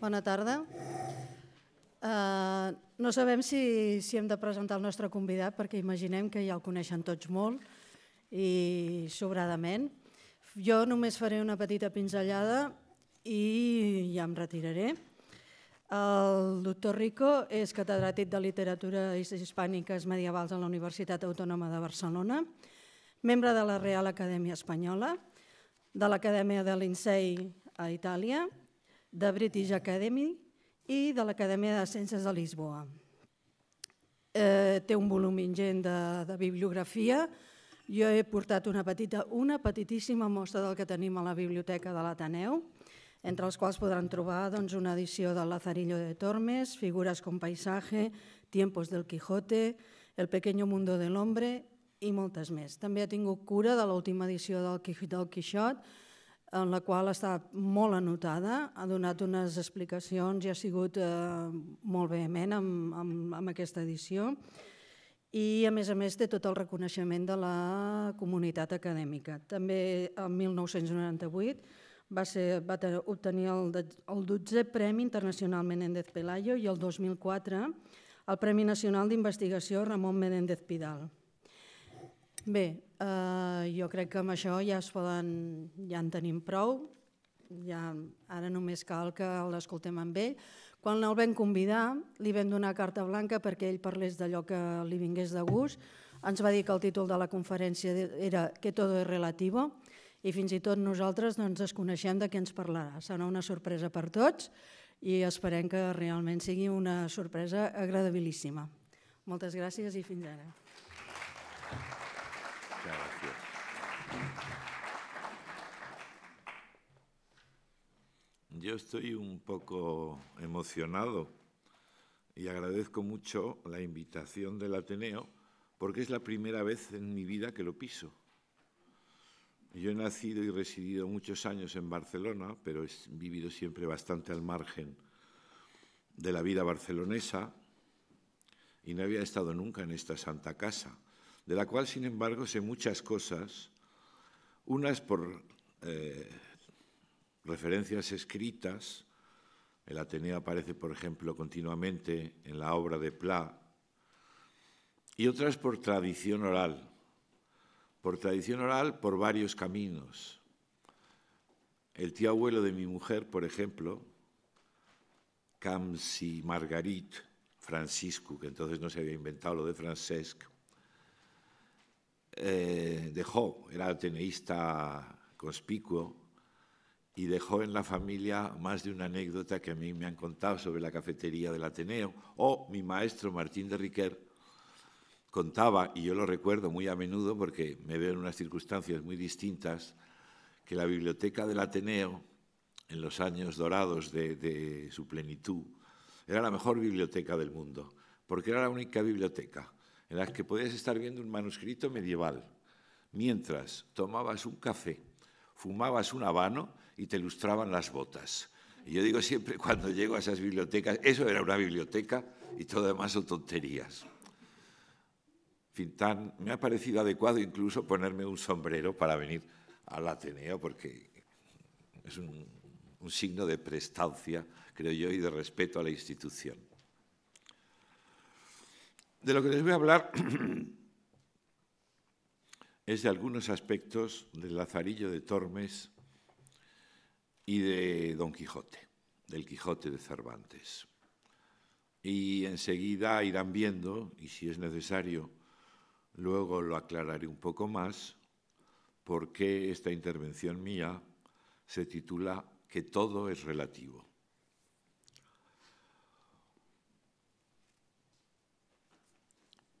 Bona tarda. Eh, no sabem si, si hem de presentar el nostre convidat perquè imaginem que ja el coneixen tots molt i sobradament. Jo només faré una petita pinzellada i ja em retiraré. El doctor Rico és catedràtic de literatura hispàniques medievals a la Universitat Autònoma de Barcelona, membre de la Real Acadèmia Espanyola, de l'Acadèmia de l'Insei a Itàlia, de British Academy i de l'Acadèmia de Ciències de Lisboa. Eh, té un volum ingent de, de bibliografia. Jo he portat una, petita, una petitíssima mostra del que tenim a la biblioteca de l'Ateneu, entre els quals podran trobar doncs, una edició del Lazarillo de Tormes, figures con Paisaje, Tiempos del Quijote, El pequeño mundo del hombre i moltes més. També ha tingut cura de l'última edició del, del Quixot, en la qual està molt anotada, ha donat unes explicacions i ha sigut eh, molt vehement amb, amb, aquesta edició i a més a més té tot el reconeixement de la comunitat acadèmica. També el 1998 va, ser, va obtenir el, el 12è Premi Internacional Menéndez Pelayo i el 2004 el Premi Nacional d'Investigació Ramon Menéndez Pidal. Bé, eh, jo crec que amb això ja es poden, ja en tenim prou, ja, ara només cal que l'escoltem amb ell. Quan el vam convidar, li vam donar carta blanca perquè ell parlés d'allò que li vingués de gust. Ens va dir que el títol de la conferència era «Que todo es relativo» i fins i tot nosaltres doncs, desconeixem de què ens parlarà. Serà una sorpresa per tots i esperem que realment sigui una sorpresa agradabilíssima. Moltes gràcies i fins ara. Thank you. Yo estoy un poco emocionado y agradezco mucho la invitación del Ateneo porque es la primera vez en mi vida que lo piso. Yo he nacido y residido muchos años en Barcelona, pero he vivido siempre bastante al margen de la vida barcelonesa y no había estado nunca en esta santa casa de la cual, sin embargo, sé muchas cosas, unas por eh, referencias escritas, el Ateneo aparece, por ejemplo, continuamente en la obra de Pla, y otras por tradición oral, por tradición oral por varios caminos. El tío abuelo de mi mujer, por ejemplo, Camsi Margarit Francisco, que entonces no se había inventado lo de Francesc, eh, dejó, era ateneísta conspicuo, y dejó en la familia más de una anécdota que a mí me han contado sobre la cafetería del Ateneo, o mi maestro Martín de Riquer contaba, y yo lo recuerdo muy a menudo porque me veo en unas circunstancias muy distintas, que la biblioteca del Ateneo, en los años dorados de su plenitud, era la mejor biblioteca del mundo, porque era la única biblioteca en las que podías estar viendo un manuscrito medieval, mientras tomabas un café, fumabas un habano y te lustraban las botas. Y yo digo siempre cuando llego a esas bibliotecas, eso era una biblioteca y todo demás son tonterías. me ha parecido adecuado incluso ponerme un sombrero para venir al Ateneo, porque es un signo de prestancia, creo yo, y de respeto a la institución. De lo que les voy a hablar es de algunos aspectos del Lazarillo de Tormes y de Don Quijote, del Quijote de Cervantes. Y enseguida irán viendo, y si es necesario, luego lo aclararé un poco más, por qué esta intervención mía se titula Que todo es relativo.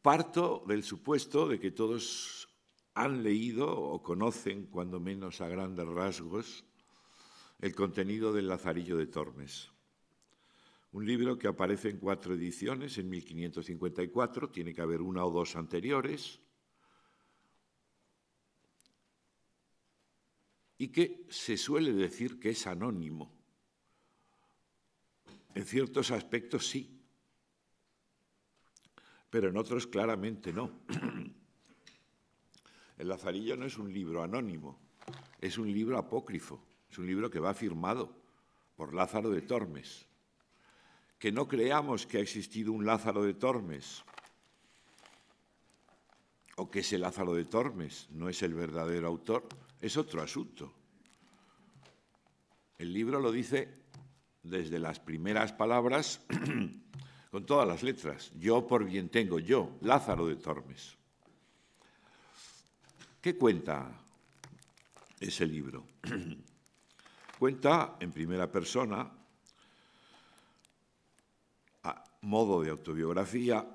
Parto del supuesto de que todos han leído o conocen, cuando menos a grandes rasgos, el contenido del Lazarillo de Tormes. Un libro que aparece en cuatro ediciones, en 1554, tiene que haber una o dos anteriores, y que se suele decir que es anónimo. En ciertos aspectos sí, pero en otros claramente no. El Lazarillo no es un libro anónimo, es un libro apócrifo, es un libro que va firmado por Lázaro de Tormes. Que no creamos que ha existido un Lázaro de Tormes o que ese Lázaro de Tormes no es el verdadero autor, es otro asunto. El libro lo dice desde las primeras palabras con todas las letras, yo por bien tengo yo, Lázaro de Tormes. ¿Qué cuenta ese libro? cuenta en primera persona, a modo de autobiografía,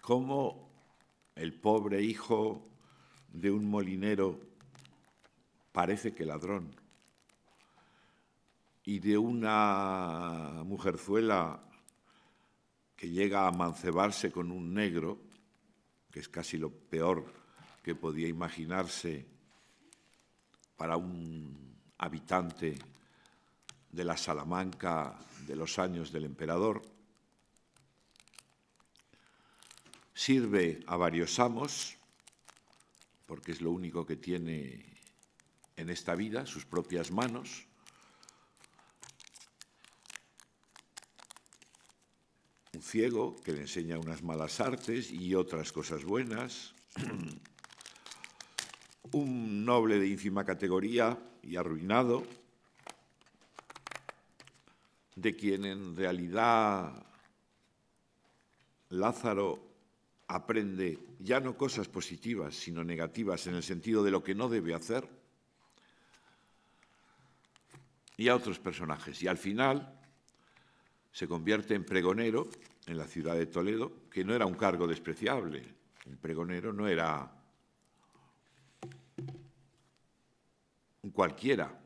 cómo el pobre hijo de un molinero parece que ladrón y de una mujerzuela que llega a mancebarse con un negro, que es casi lo peor que podía imaginarse para un habitante de la Salamanca de los años del emperador, sirve a varios amos, porque es lo único que tiene en esta vida, sus propias manos, un ciego que le enseña unas malas artes y otras cosas buenas, un noble de ínfima categoría y arruinado, de quien en realidad Lázaro aprende ya no cosas positivas, sino negativas en el sentido de lo que no debe hacer, y a otros personajes. Y al final se convierte en pregonero en la ciudad de Toledo, que no era un cargo despreciable. El pregonero no era cualquiera,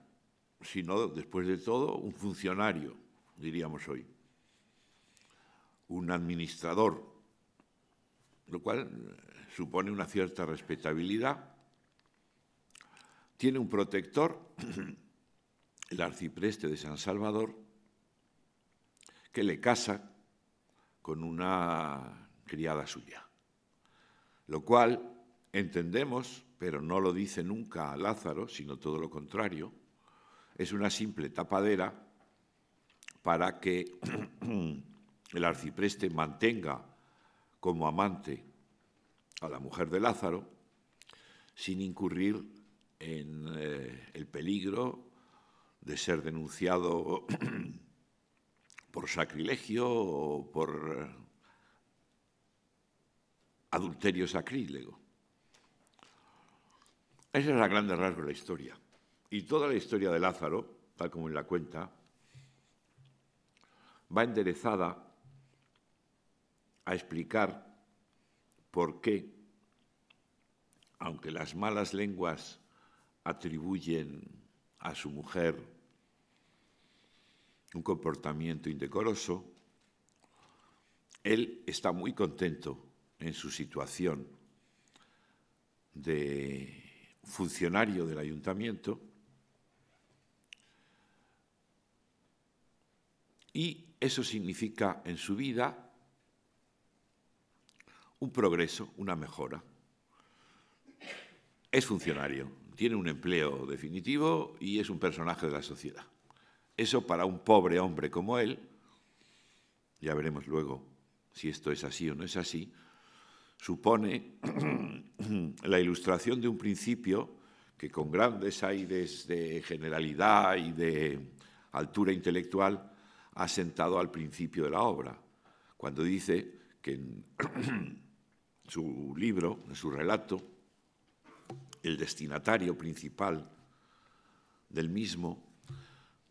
sino, después de todo, un funcionario, diríamos hoy, un administrador, lo cual eh, supone una cierta respetabilidad. Tiene un protector, el arcipreste de San Salvador, que le casa con una criada suya. Lo cual entendemos, pero no lo dice nunca Lázaro, sino todo lo contrario, es una simple tapadera para que el arcipreste mantenga como amante a la mujer de Lázaro sin incurrir en eh, el peligro de ser denunciado por sacrilegio o por adulterio sacrílego. Esa es la gran rasgo de la historia. Y toda la historia de Lázaro, tal como en la cuenta, va enderezada a explicar por qué, aunque las malas lenguas atribuyen a su mujer un comportamiento indecoroso, él está muy contento en su situación de funcionario del ayuntamiento y eso significa en su vida un progreso, una mejora. Es funcionario, tiene un empleo definitivo y es un personaje de la sociedad. Eso para un pobre hombre como él, ya veremos luego si esto es así o no es así, supone la ilustración de un principio que con grandes aires de generalidad y de altura intelectual ha sentado al principio de la obra, cuando dice que en su libro, en su relato, el destinatario principal del mismo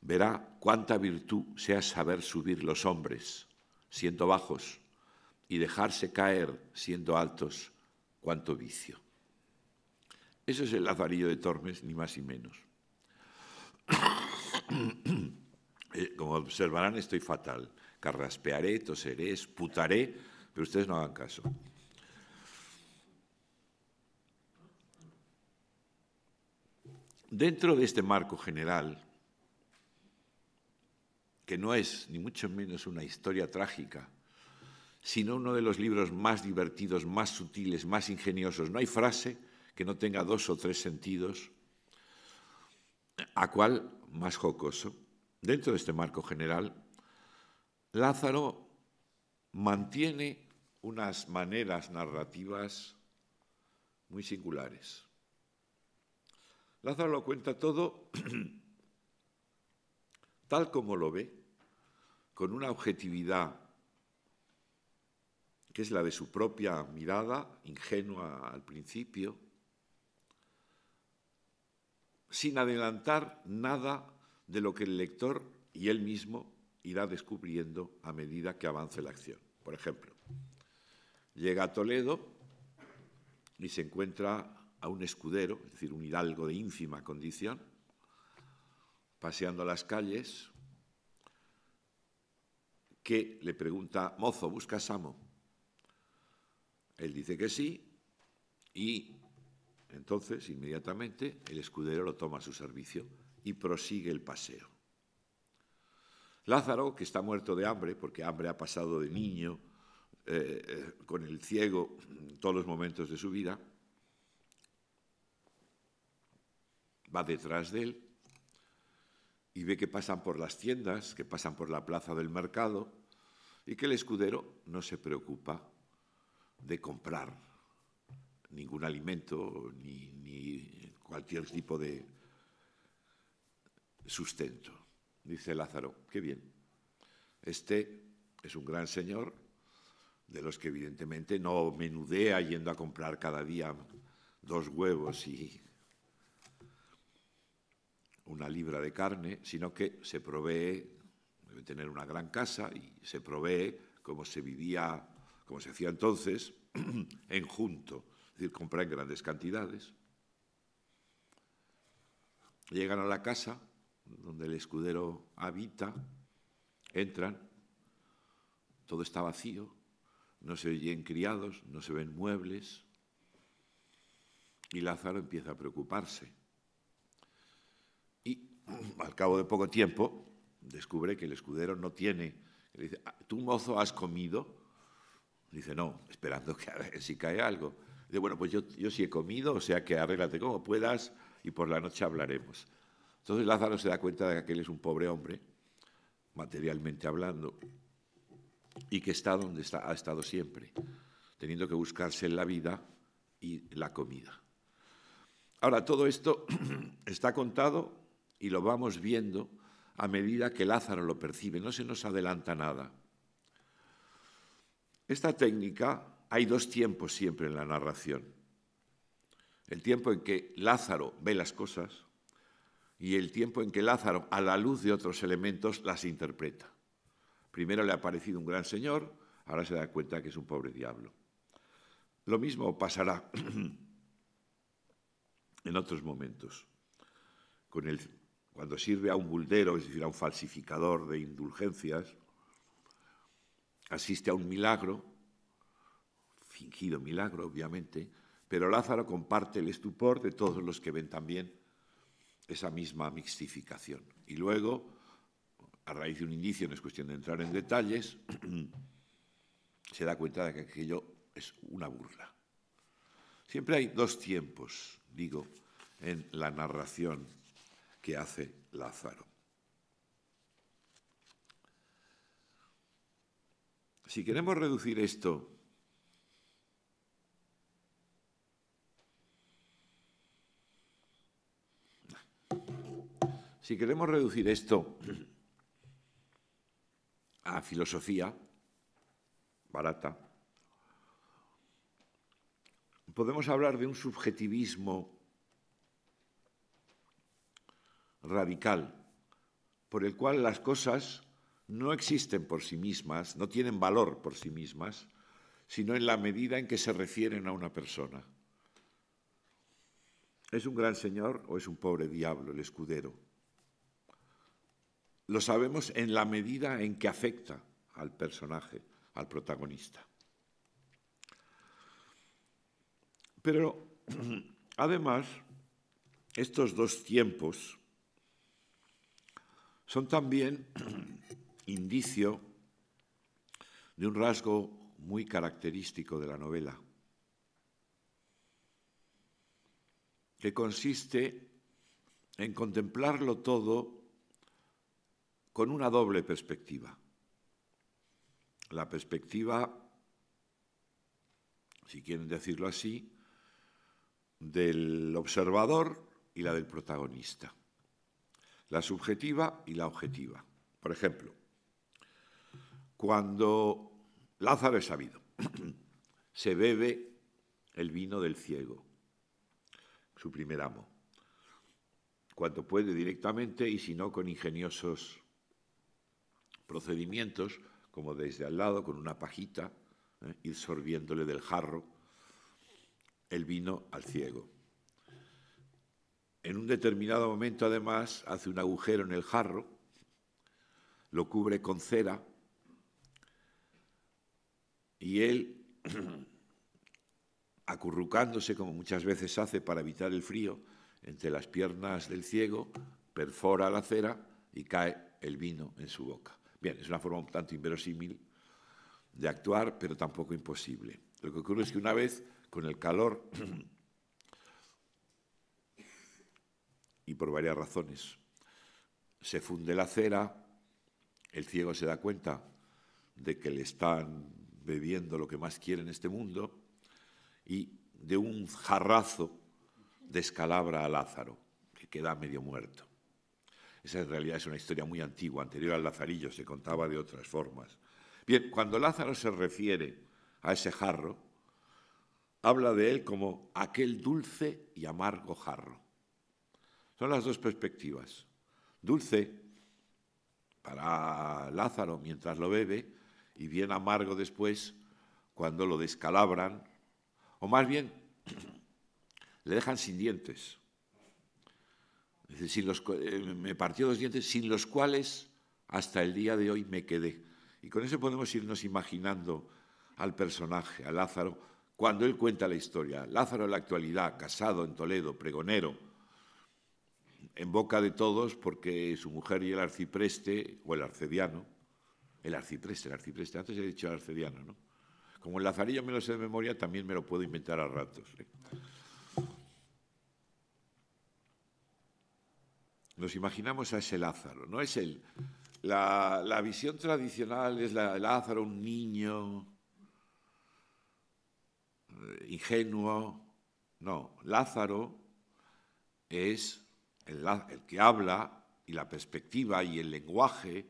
verá cuánta virtud sea saber subir los hombres, siendo bajos, y dejarse caer, siendo altos, cuánto vicio. Eso es el Lazarillo de Tormes, ni más ni menos. Eh, como observarán, estoy fatal. Carraspearé, toseré, esputaré, pero ustedes no hagan caso. Dentro de este marco general, que no es ni mucho menos una historia trágica, sino uno de los libros más divertidos, más sutiles, más ingeniosos. No hay frase que no tenga dos o tres sentidos, a cual más jocoso. Dentro de este marco general, Lázaro mantiene unas maneras narrativas muy singulares. Lázaro lo cuenta todo tal como lo ve, con una objetividad que es la de su propia mirada, ingenua al principio, sin adelantar nada de lo que el lector y él mismo irá descubriendo a medida que avance la acción. Por ejemplo, llega a Toledo y se encuentra a un escudero, es decir, un hidalgo de ínfima condición, paseando las calles, que le pregunta, mozo, ¿buscas Samo? Él dice que sí y entonces inmediatamente el escudero lo toma a su servicio y prosigue el paseo. Lázaro, que está muerto de hambre, porque hambre ha pasado de niño eh, eh, con el ciego en todos los momentos de su vida, va detrás de él y ve que pasan por las tiendas, que pasan por la plaza del mercado y que el escudero no se preocupa de comprar ningún alimento ni, cualquier tipo de sustento. Dice Lázaro, qué bien. Este es un gran señor, de los que evidentemente no menudea yendo a comprar cada día dos huevos y una libra de carne, sino que se provee, debe tener una gran casa y se provee como se vivía, como se hacía entonces, en junto, es decir, comprar en grandes cantidades. Llegan a la casa donde el escudero habita, entran, todo está vacío, no se oyen criados, no se ven muebles, y Lázaro empieza a preocuparse al cabo de poco tiempo, descubre que el escudero no tiene. Le dice, ah, ¿tú mozo has comido? dice, no, esperando que a si cae algo. dice, bueno, pues yo, sí he comido, o sea que arréglate como puedas y por la noche hablaremos. Entonces Lázaro se da cuenta de que aquel es un pobre hombre, materialmente hablando, y que está donde está, ha estado siempre, teniendo que buscarse la vida y la comida. Ahora, todo esto está contado y lo vamos viendo a medida que Lázaro lo percibe, no se nos adelanta nada. Esta técnica, hay dos tiempos siempre en la narración. El tiempo en que Lázaro ve las cosas y el tiempo en que Lázaro, a la luz de otros elementos, las interpreta. Primero le ha parecido un gran señor, ahora se da cuenta que es un pobre diablo. Lo mismo pasará en otros momentos con el cuando sirve a un buldero, es decir, a un falsificador de indulgencias, asiste a un milagro, fingido milagro, obviamente, pero Lázaro comparte el estupor de todos los que ven también esa misma mixtificación. Y luego, a raíz de un indicio, no es cuestión de entrar en detalles, se da cuenta de que aquello es una burla. Siempre hay dos tiempos, digo, en la narración que hace Lázaro. Si queremos reducir esto Si queremos reducir esto a filosofía barata, podemos hablar de un subjetivismo radical, por el cual las cosas no existen por sí mismas, no tienen valor por sí mismas, sino en la medida en que se refieren a una persona. ¿Es un gran señor o es un pobre diablo el escudero? Lo sabemos en la medida en que afecta al personaje, al protagonista. Pero además, estos dos tiempos son también indicio de un rasgo muy característico de la novela, que consiste en contemplarlo todo con una doble perspectiva. La perspectiva, si quieren decirlo así, del observador y la del protagonista la subjetiva y la objetiva. Por ejemplo, cuando Lázaro es sabido, se bebe el vino del ciego, su primer amo, cuando puede directamente y si no con ingeniosos procedimientos, como desde al lado, con una pajita, ¿eh? ir sorbiéndole del jarro el vino al ciego. En un determinado momento, además, hace un agujero en el jarro, lo cubre con cera y él, acurrucándose como muchas veces hace para evitar el frío, entre las piernas del ciego, perfora la cera y cae el vino en su boca. Bien, es una forma un tanto inverosímil de actuar, pero tampoco imposible. Lo que ocurre es que una vez, con el calor y por varias razones. Se funde la cera, el ciego se da cuenta de que le están bebiendo lo que más quiere en este mundo y de un jarrazo descalabra a Lázaro, que queda medio muerto. Esa en realidad es una historia muy antigua, anterior al Lazarillo, se contaba de otras formas. Bien, cuando Lázaro se refiere a ese jarro, habla de él como aquel dulce y amargo jarro. Son las dos perspectivas. Dulce para Lázaro mientras lo bebe y bien amargo después cuando lo descalabran, o más bien le dejan sin dientes. Eh, me partió dos dientes sin los cuales hasta el día de hoy me quedé. Y con eso podemos irnos imaginando al personaje, a Lázaro, cuando él cuenta la historia. Lázaro en la actualidad, casado en Toledo, pregonero, en boca de todos porque su mujer y el arcipreste, o el arcediano, el arcipreste, el arcipreste, antes he dicho el arcediano, ¿no? Como el lazarillo me lo sé de memoria, también me lo puedo inventar a ratos. ¿eh? Nos imaginamos a ese Lázaro, no es el... La, visión tradicional es el Lázaro, un niño eh, ingenuo. No, Lázaro es el, que habla y la perspectiva y el lenguaje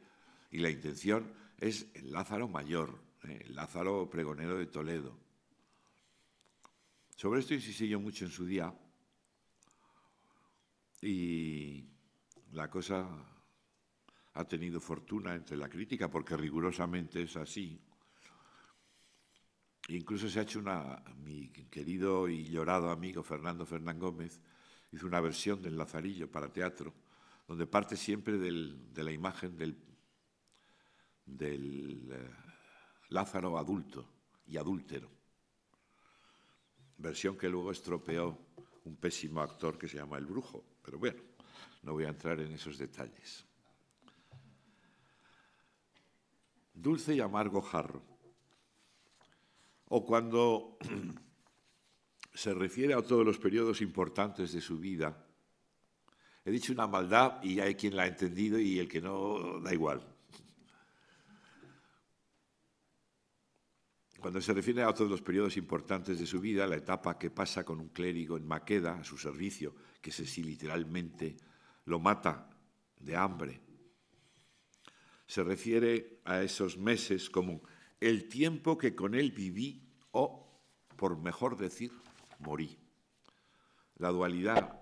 y la intención es el Lázaro mayor, eh, el Lázaro pregonero de Toledo. Sobre esto insistí yo mucho en su día y la cosa ha tenido fortuna entre la crítica porque rigurosamente es así. Incluso se ha hecho una, mi querido y llorado amigo Fernando Fernán Gómez hizo una versión del Lazarillo para teatro, donde parte siempre de la imagen del, eh, Lázaro adulto y adúltero. Versión que luego estropeó un pésimo actor que se llama El Brujo, pero bueno, no voy a entrar en esos detalles. Dulce y amargo jarro. O cuando se refiere a todos los periodos importantes de su vida. He dicho una maldad y hay quien la ha entendido y el que no, da igual. Cuando se refiere a todos los periodos importantes de su vida, la etapa que pasa con un clérigo en Maqueda, a su servicio, que se si literalmente lo mata de hambre, se refiere a esos meses como el tiempo que con él viví o, por mejor decir, morí. La dualidad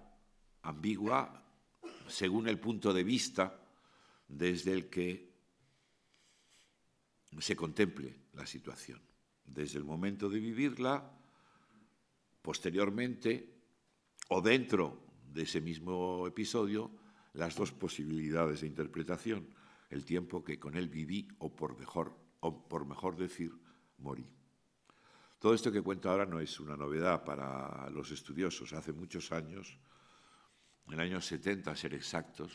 ambigua, según el punto de vista desde el que se contemple la situación, desde el momento de vivirla, posteriormente o dentro de ese mismo episodio, las dos posibilidades de interpretación, el tiempo que con él viví o por mejor, o por mejor decir, morí. Todo esto que cuento ahora no es una novedad para los estudiosos. Hace muchos años, en el año 70 a ser exactos,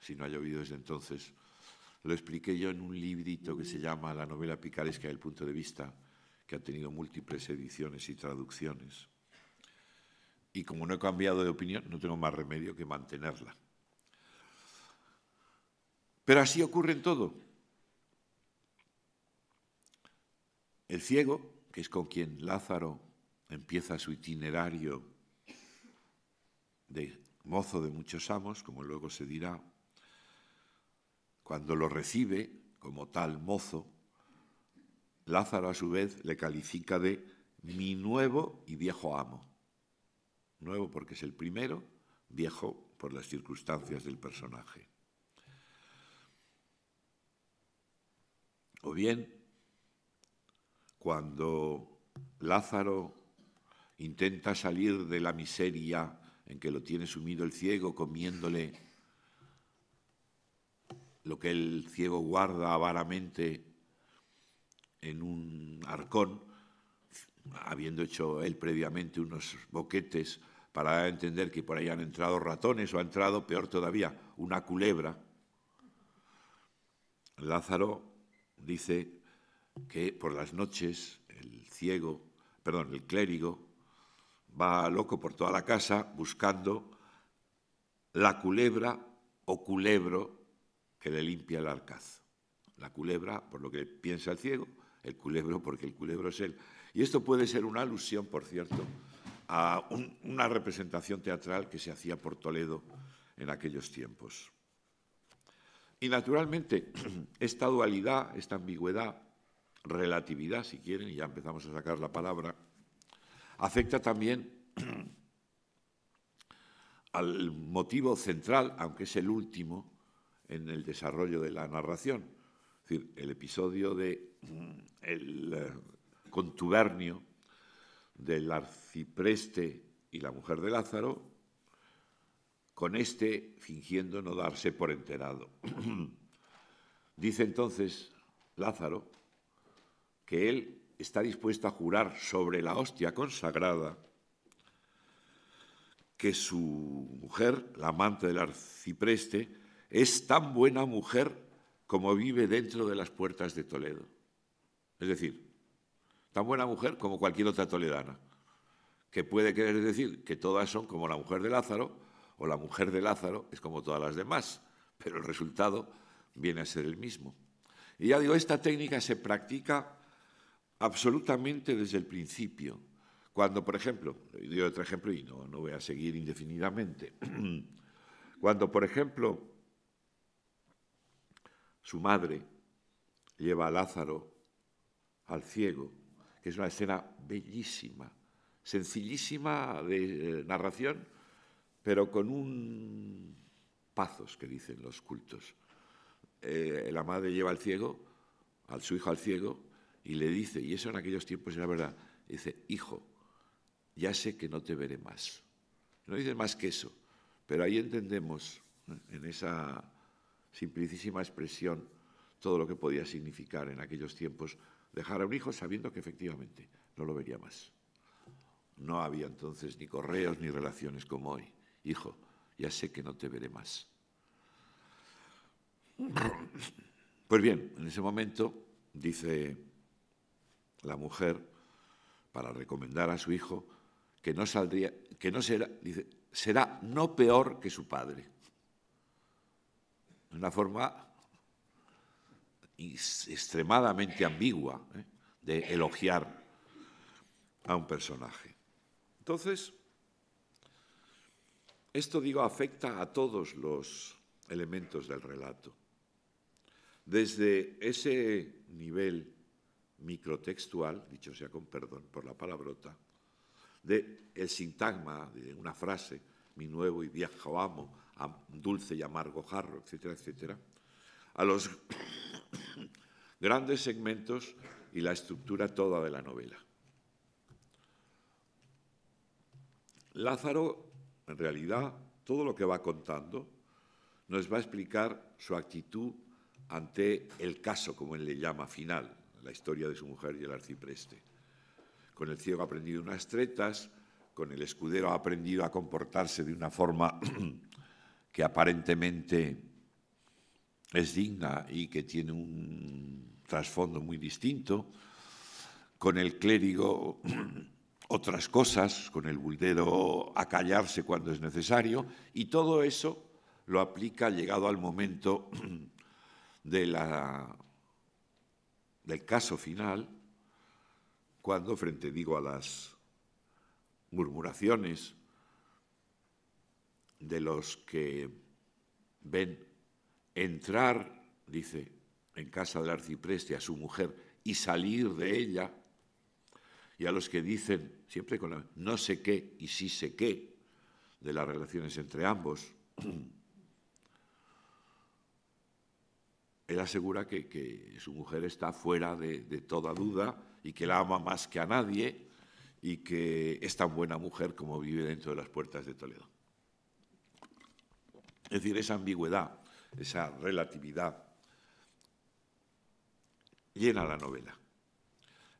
si no ha llovido desde entonces, lo expliqué yo en un librito que se llama La novela picaresca del punto de vista, que ha tenido múltiples ediciones y traducciones. Y como no he cambiado de opinión, no tengo más remedio que mantenerla. Pero así ocurre en todo. El ciego que es con quien Lázaro empieza su itinerario de mozo de muchos amos, como luego se dirá, cuando lo recibe como tal mozo, Lázaro a su vez le califica de mi nuevo y viejo amo. Nuevo porque es el primero, viejo por las circunstancias del personaje. O bien cuando Lázaro intenta salir de la miseria en que lo tiene sumido el ciego comiéndole lo que el ciego guarda avaramente en un arcón, habiendo hecho él previamente unos boquetes para entender que por ahí han entrado ratones o ha entrado, peor todavía, una culebra, Lázaro dice, que por las noches el ciego, perdón, el clérigo, va loco por toda la casa buscando la culebra o culebro que le limpia el arcaz. La culebra, por lo que piensa el ciego, el culebro, porque el culebro es él. Y esto puede ser una alusión, por cierto, a una representación teatral que se hacía por Toledo en aquellos tiempos. Y naturalmente, esta dualidad, esta ambigüedad, relatividad, si quieren, y ya empezamos a sacar la palabra, afecta también al motivo central, aunque es el último, en el desarrollo de la narración. Es decir, el episodio de mm, el eh, contubernio del arcipreste y la mujer de Lázaro, con este fingiendo no darse por enterado. Dice entonces Lázaro, que él está dispuesto a jurar sobre la hostia consagrada que su mujer, la amante del arcipreste, es tan buena mujer como vive dentro de las puertas de Toledo. Es decir, tan buena mujer como cualquier otra toledana, que puede querer decir que todas son como la mujer de Lázaro, o la mujer de Lázaro es como todas las demás, pero el resultado viene a ser el mismo. Y ya digo, esta técnica se practica absolutamente desde el principio. Cuando, por ejemplo, doy otro ejemplo y no, no voy a seguir indefinidamente, cuando, por ejemplo, su madre lleva a Lázaro al ciego, que es una escena bellísima, sencillísima de eh, narración, pero con un pazos que dicen los cultos. Eh, la madre lleva al ciego, al su hijo al ciego, y le dice, y eso en aquellos tiempos era verdad, dice, hijo, ya sé que no te veré más. No dice más que eso, pero ahí entendemos, en esa simplicísima expresión, todo lo que podía significar en aquellos tiempos dejar a un hijo sabiendo que efectivamente no lo vería más. No había entonces ni correos ni relaciones como hoy. Hijo, ya sé que no te veré más. Pues bien, en ese momento dice la mujer para recomendar a su hijo que no saldría, que no será, dice, será no peor que su padre. Una forma extremadamente ambigua ¿eh? de elogiar a un personaje. Entonces, esto digo afecta a todos los elementos del relato. Desde ese nivel microtextual, dicho sea con perdón por la palabrota, de el sintagma de una frase, mi nuevo y viejo amo, dulce y amargo jarro, etcétera, etcétera, a los grandes segmentos y la estructura toda de la novela. Lázaro, en realidad, todo lo que va contando nos va a explicar su actitud ante el caso, como él le llama, final, la historia de su mujer y el arcipreste. Con el ciego ha aprendido unas tretas, con el escudero ha aprendido a comportarse de una forma que aparentemente es digna y que tiene un trasfondo muy distinto, con el clérigo otras cosas, con el buldero a callarse cuando es necesario, y todo eso lo aplica llegado al momento de la del caso final, cuando frente, digo, a las murmuraciones de los que ven entrar, dice, en casa del arcipreste a su mujer y salir de ella, y a los que dicen, siempre con la no sé qué y sí sé qué, de las relaciones entre ambos, él asegura que, su mujer está fuera de, de, toda duda y que la ama más que a nadie y que es tan buena mujer como vive dentro de las puertas de Toledo. Es decir, esa ambigüedad, esa relatividad, llena la novela.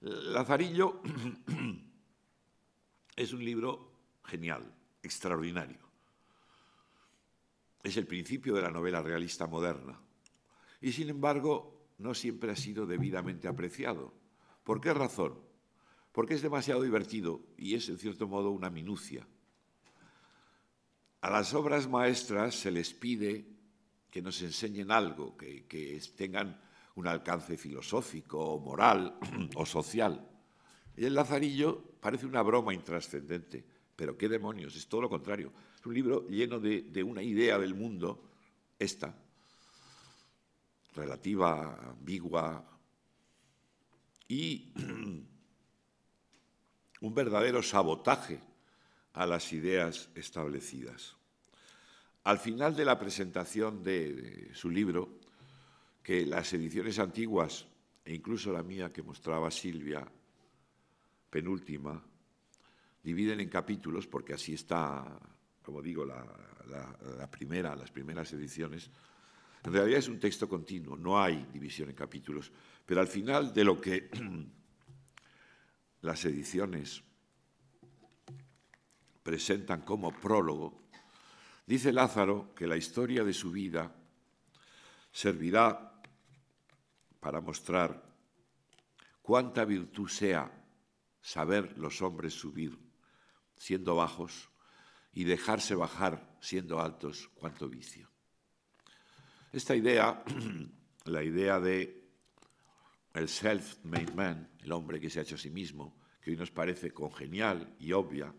Lazarillo es un libro genial, extraordinario. Es el principio de la novela realista moderna y sin embargo no siempre ha sido debidamente apreciado. ¿Por qué razón? Porque es demasiado divertido y es en cierto modo una minucia. A las obras maestras se les pide que nos enseñen algo, que, tengan un alcance filosófico, moral o social. Y el Lazarillo parece una broma intrascendente, pero qué demonios, es todo lo contrario. Es un libro lleno de, de una idea del mundo, esta, relativa, ambigua, y un verdadero sabotaje a las ideas establecidas. Al final de la presentación de, su libro, que las ediciones antiguas, e incluso la mía que mostraba Silvia, penúltima, dividen en capítulos, porque así está, como digo, la primera, las primeras ediciones, en realidad es un texto continuo, no hay división en capítulos, pero al final de lo que las ediciones presentan como prólogo, dice Lázaro que la historia de su vida servirá para mostrar cuánta virtud sea saber los hombres subir siendo bajos y dejarse bajar siendo altos cuanto vicio. Esta idea, la idea de el self-made man, el hombre que se ha hecho a sí mismo, que hoy nos parece congenial y obvia,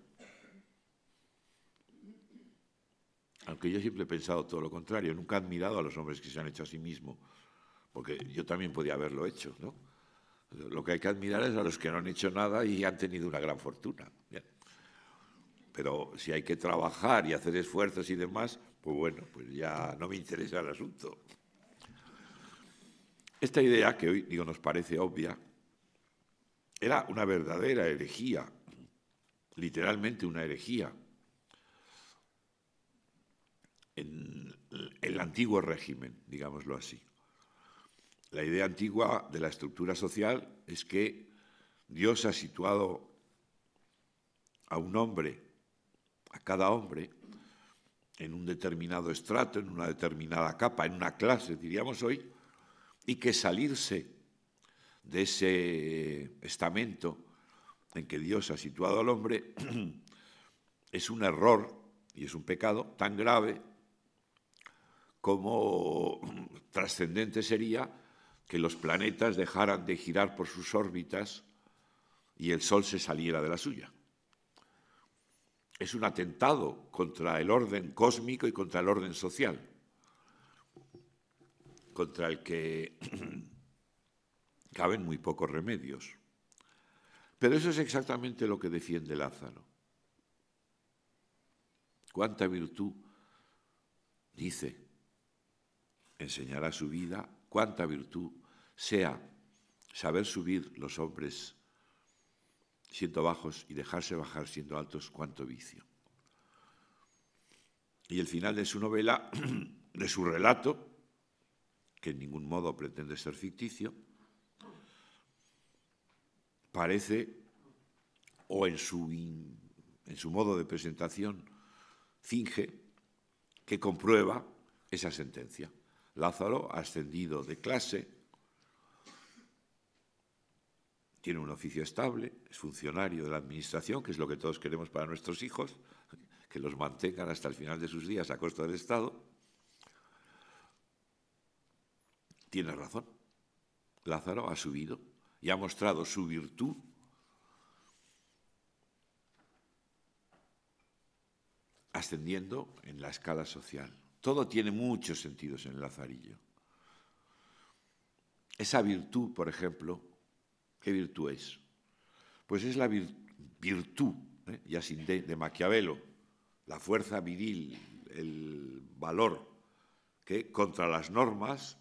aunque yo siempre he pensado todo lo contrario, nunca he admirado a los hombres que se han hecho a sí mismo, porque yo también podía haberlo hecho, Lo que hay que admirar es a los que no han hecho nada y han tenido una gran fortuna. Pero si hay que trabajar y hacer esfuerzos y demás, pues bueno, pues ya no me interesa el asunto. Esta idea, que hoy digo, nos parece obvia, era una verdadera herejía, literalmente una herejía. En el antiguo régimen, digámoslo así. La idea antigua de la estructura social es que Dios ha situado a un hombre, a cada hombre, en un determinado estrato, en una determinada capa, en una clase, diríamos hoy, y que salirse de ese estamento en que Dios ha situado al hombre es un error y es un pecado tan grave como trascendente sería que los planetas dejaran de girar por sus órbitas y el Sol se saliera de la suya es un atentado contra el orden cósmico y contra el orden social, contra el que caben muy pocos remedios. Pero eso es exactamente lo que defiende Lázaro. ¿Cuánta virtud dice? Enseñará su vida, cuánta virtud sea saber subir los hombres siendo bajos y dejarse bajar siendo altos, cuanto vicio. Y el final de su novela, de su relato, que en ningún modo pretende ser ficticio, parece, o en su, en su modo de presentación, finge que comprueba esa sentencia. Lázaro ha ascendido de clase, tiene un oficio estable, es funcionario de la Administración, que es lo que todos queremos para nuestros hijos, que los mantengan hasta el final de sus días a costa del Estado. Tiene razón. Lázaro ha subido y ha mostrado su virtud. ascendiendo en la escala social. Todo tiene muchos sentidos en el Lazarillo. Esa virtud, por ejemplo, ¿Qué virtud es? Pues es la virtud, ¿eh? ya sin de, de Maquiavelo, la fuerza viril, el valor que contra las normas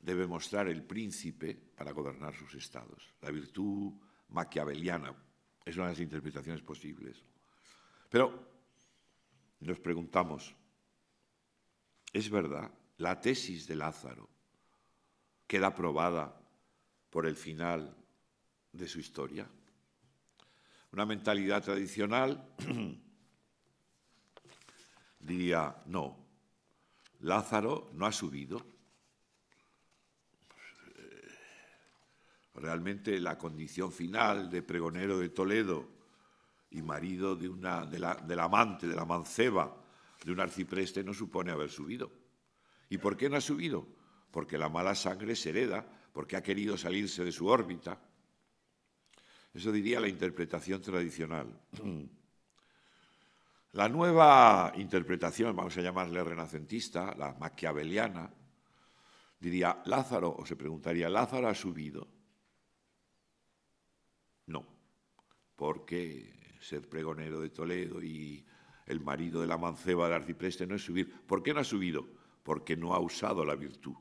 debe mostrar el príncipe para gobernar sus estados. La virtud maquiaveliana es una de las interpretaciones posibles. Pero nos preguntamos, ¿es verdad la tesis de Lázaro? Queda probada por el final de su historia. Una mentalidad tradicional diría, no, Lázaro no ha subido. Eh, realmente la condición final de pregonero de Toledo y marido de una, del amante, de la manceba, de un arcipreste no supone haber subido. ¿Y por qué no ha subido? Porque la mala sangre se hereda porque ha querido salirse de su órbita. Eso diría la interpretación tradicional. La nueva interpretación, vamos a llamarle renacentista, la maquiaveliana, diría Lázaro, o se preguntaría, ¿Lázaro ha subido? No, porque ser pregonero de Toledo y el marido de la manceba del arcipreste no es subir. ¿Por qué no ha subido? Porque no ha usado la virtud.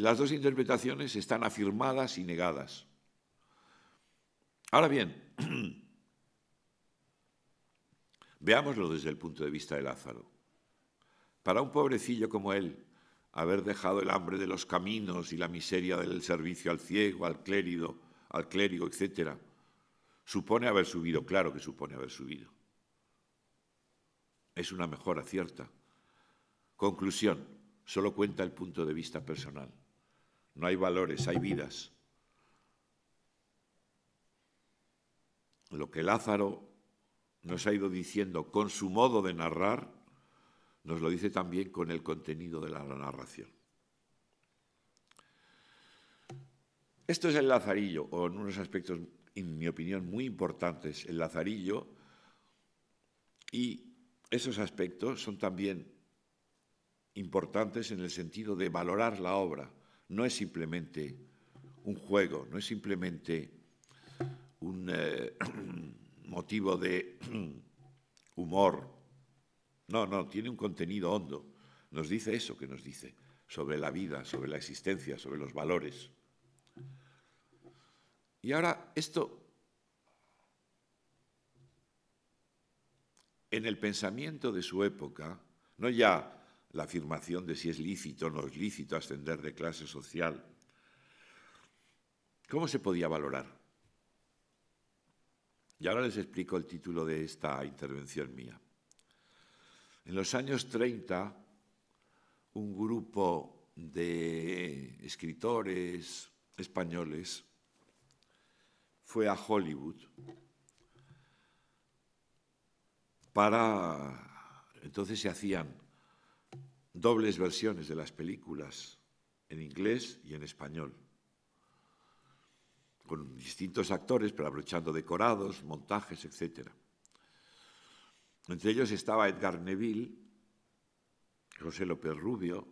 Las dos interpretaciones están afirmadas y negadas. Ahora bien, veámoslo desde el punto de vista de Lázaro. Para un pobrecillo como él, haber dejado el hambre de los caminos y la miseria del servicio al ciego, al clérigo, al clérigo, etc., supone haber subido, claro que supone haber subido. Es una mejora cierta. Conclusión, solo cuenta el punto de vista personal. No hay valores, hay vidas. Lo que Lázaro nos ha ido diciendo con su modo de narrar, nos lo dice también con el contenido de la narración. Esto es el Lazarillo, o en unos aspectos, en mi opinión, muy importantes, el Lazarillo, y esos aspectos son también importantes en el sentido de valorar la obra no es simplemente un juego, no es simplemente un eh, motivo de humor. No, no, tiene un contenido hondo. Nos dice eso que nos dice sobre la vida, sobre la existencia, sobre los valores. Y ahora esto en el pensamiento de su época, no ya la afirmación de si es lícito o no es lícito ascender de clase social. ¿Cómo se podía valorar? Y ahora les explico el título de esta intervención mía. En los años 30, un grupo de escritores españoles fue a Hollywood para... Entonces se hacían dobles versiones de las películas en inglés y en español, con distintos actores, pero aprovechando decorados, montajes, etc. Entre ellos estaba Edgar Neville, José López Rubio,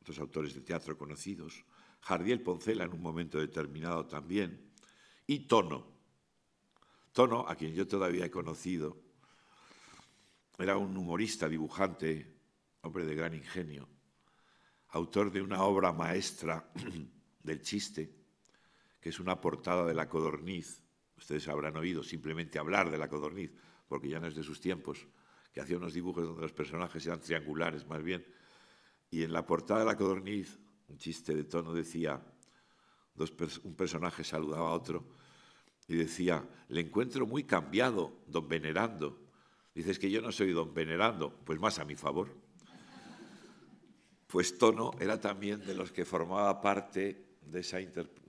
otros autores de teatro conocidos, Jardiel Poncela en un momento determinado también, y Tono. Tono, a quien yo todavía he conocido, era un humorista, dibujante, hombre de gran ingenio, autor de una obra maestra del chiste, que es una portada de la codorniz. Ustedes habrán oído simplemente hablar de la codorniz, porque ya no es de sus tiempos, que hacía unos dibujos donde los personajes eran triangulares más bien. Y en la portada de la codorniz, un chiste de tono decía, un personaje saludaba a otro y decía, le encuentro muy cambiado, don Venerando. Dices que yo no soy don Venerando, pues más a mi favor pues Tono era también de los que formaba parte de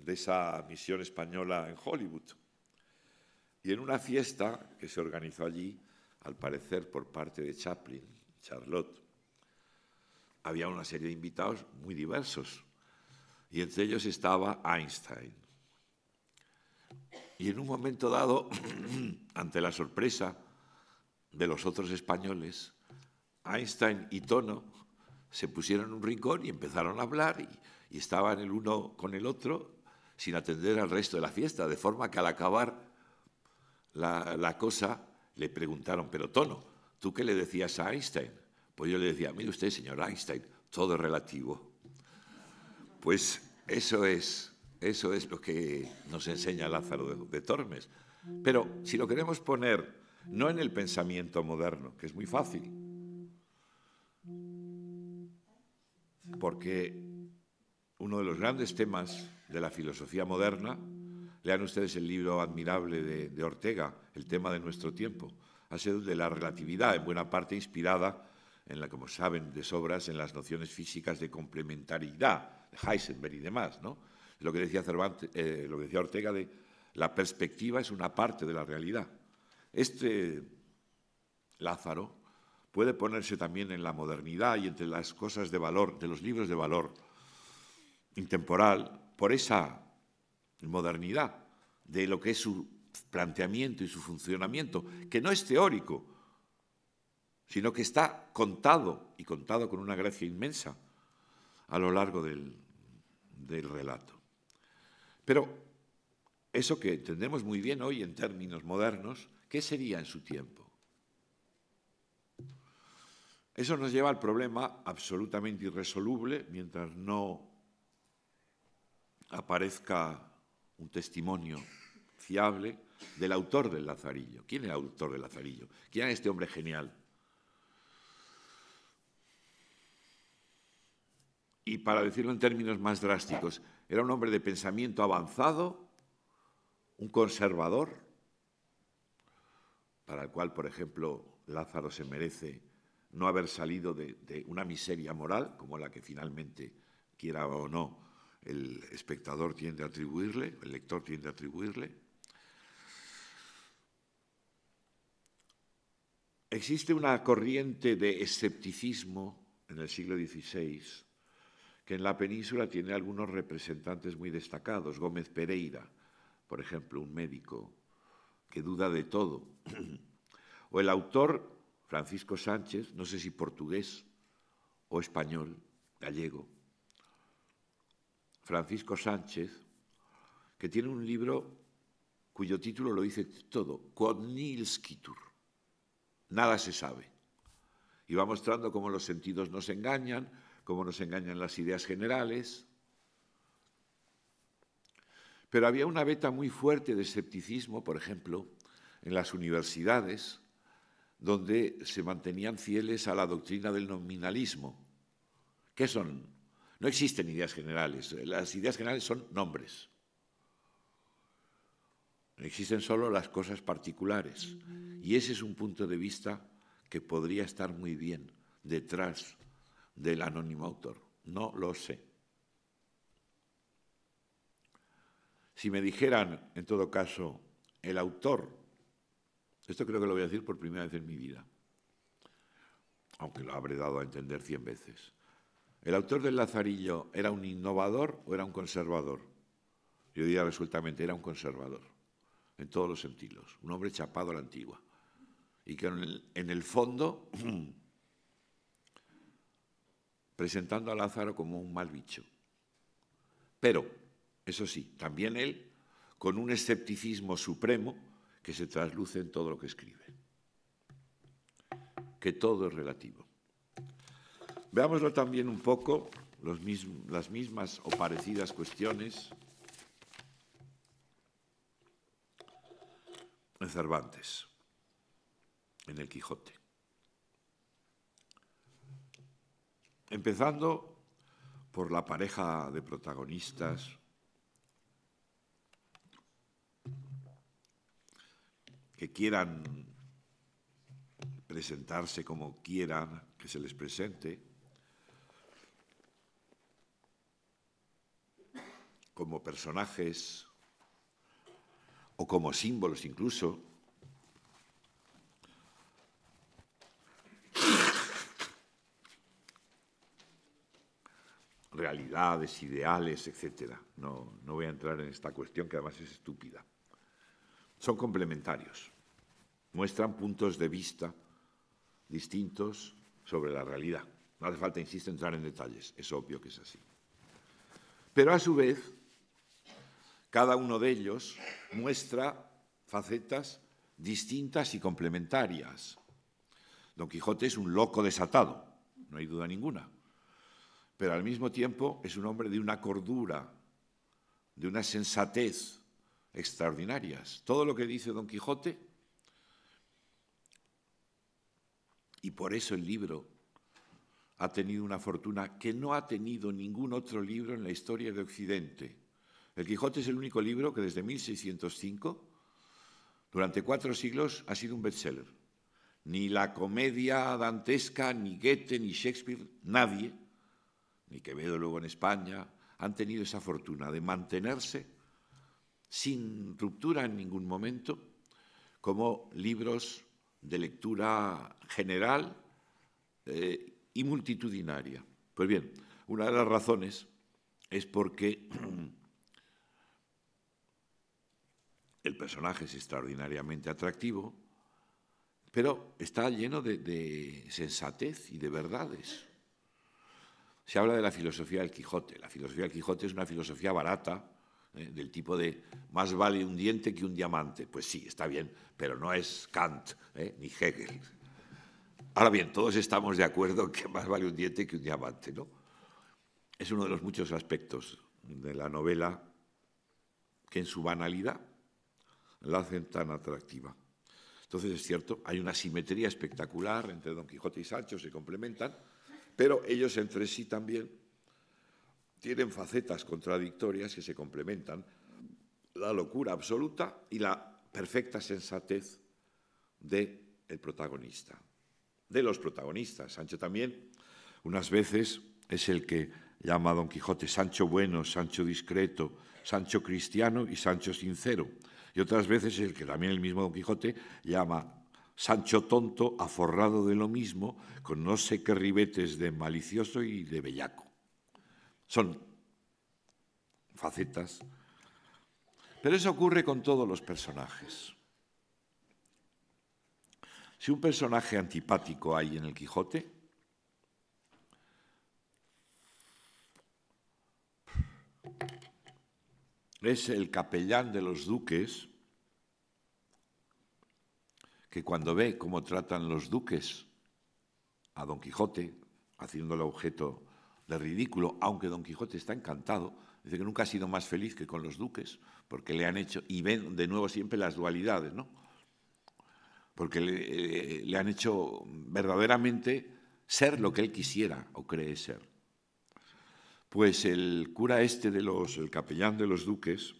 esa, misión española en Hollywood. Y en una fiesta que se organizó allí, al parecer por parte de Chaplin, Charlotte, había una serie de invitados muy diversos. Y entre ellos estaba Einstein. Y en un momento dado, ante la sorpresa de los otros españoles, Einstein y Tono se pusieron en un rincón y empezaron a hablar y, estaban el uno con el otro sin atender al resto de la fiesta, de forma que al acabar la, cosa le preguntaron, pero Tono, ¿tú qué le decías a Einstein? Pues yo le decía, mire usted, señor Einstein, todo relativo. Pues eso es, eso es lo que nos enseña Lázaro de Tormes. Pero si lo queremos poner no en el pensamiento moderno, que es muy fácil, porque uno de los grandes temas de la filosofía moderna, lean ustedes el libro admirable de, Ortega, El tema de nuestro tiempo, ha sido de la relatividad, en buena parte inspirada, en la, como saben de sobras, en las nociones físicas de complementariedad, de Heisenberg y demás, ¿no? Lo que decía, Cervantes, eh, lo que decía Ortega de la perspectiva es una parte de la realidad. Este Lázaro, puede ponerse también en la modernidad y entre las cosas de valor, de los libros de valor intemporal, por esa modernidad de lo que es su planteamiento y su funcionamiento, que no es teórico, sino que está contado y contado con una gracia inmensa a lo largo del, relato. Pero eso que entendemos muy bien hoy en términos modernos, ¿qué sería en su tiempo? Eso nos lleva al problema absolutamente irresoluble mientras no aparezca un testimonio fiable del autor del Lazarillo. ¿Quién es el autor del Lazarillo? ¿Quién es este hombre genial? Y para decirlo en términos más drásticos, era un hombre de pensamiento avanzado, un conservador, para el cual, por ejemplo, Lázaro se merece no haber salido de, una miseria moral, como la que finalmente, quiera o no, el espectador tiende a atribuirle, el lector tiende a atribuirle. Existe una corriente de escepticismo en el siglo XVI que en la península tiene algunos representantes muy destacados. Gómez Pereira, por ejemplo, un médico que duda de todo. O el autor Francisco Sánchez, no sé si portugués o español, gallego, Francisco Sánchez, que tiene un libro cuyo título lo dice todo, Kodnilskitur, nada se sabe. Y va mostrando cómo los sentidos nos engañan, cómo nos engañan las ideas generales. Pero había una beta muy fuerte de escepticismo, por ejemplo, en las universidades, donde se mantenían fieles a la doctrina del nominalismo. ¿Qué son? No existen ideas generales. Las ideas generales son nombres. Existen solo las cosas particulares. Y ese es un punto de vista que podría estar muy bien detrás del anónimo autor. No lo sé. Si me dijeran, en todo caso, el autor esto creo que lo voy a decir por primera vez en mi vida, aunque lo habré dado a entender cien veces. ¿El autor del Lazarillo era un innovador o era un conservador? Yo diría resueltamente, era un conservador, en todos los sentidos, un hombre chapado a la antigua, y que en el, en el fondo, presentando a Lázaro como un mal bicho. Pero, eso sí, también él, con un escepticismo supremo, que se trasluce en todo lo que escribe. Que todo es relativo. Veámoslo también un poco, las mismas o parecidas cuestiones en Cervantes, en el Quijote. Empezando por la pareja de protagonistas que quieran presentarse como quieran que se les presente, como personajes o como símbolos incluso. realidades, ideales, etcétera No, no voy a entrar en esta cuestión que además es estúpida son complementarios, muestran puntos de vista distintos sobre la realidad. No hace falta, insisto, entrar en detalles, es obvio que es así. Pero a su vez, cada uno de ellos muestra facetas distintas y complementarias. Don Quijote es un loco desatado, no hay duda ninguna, pero al mismo tiempo es un hombre de una cordura, de una sensatez, extraordinarias. Todo lo que dice Don Quijote, y por eso el libro ha tenido una fortuna que no ha tenido ningún otro libro en la historia de Occidente. El Quijote es el único libro que desde 1605, durante cuatro siglos, ha sido un bestseller. Ni la comedia dantesca, ni Goethe, ni Shakespeare, nadie, ni Quevedo luego en España, han tenido esa fortuna de mantenerse sin ruptura en ningún momento, como libros de lectura general eh, y multitudinaria. Pues bien, una de las razones es porque el personaje es extraordinariamente atractivo, pero está lleno de sensatez y de verdades. Se habla de la filosofía del Quijote. La filosofía del Quijote es una filosofía barata, ¿eh? del tipo de más vale un diente que un diamante. Pues sí, está bien, pero no es Kant ¿eh? ni Hegel. Ahora bien, todos estamos de acuerdo que más vale un diente que un diamante, ¿no? Es uno de los muchos aspectos de la novela que en su banalidad la hacen tan atractiva. Entonces es cierto, hay una simetría espectacular entre Don Quijote y Sancho, se complementan, pero ellos entre sí también tienen facetas contradictorias que se complementan, la locura absoluta y la perfecta sensatez del el protagonista, de los protagonistas. Sancho también, unas veces, es el que llama a Don Quijote Sancho bueno, Sancho discreto, Sancho cristiano y Sancho sincero. Y otras veces es el que también el mismo Don Quijote llama Sancho tonto, aforrado de lo mismo, con no sé qué ribetes de malicioso y de bellaco. Son facetas. Pero eso ocurre con todos los personajes. Si un personaje antipático hay en el Quijote, es el capellán de los duques que cuando ve cómo tratan los duques a Don Quijote, haciéndole objeto de ridículo, aunque Don Quijote está encantado, dice que nunca ha sido más feliz que con los duques, porque le han hecho, y ven de nuevo siempre las dualidades, ¿no? Porque eh, le, han hecho verdaderamente ser lo que él quisiera o cree ser. Pues el cura este de los, el capellán de los duques,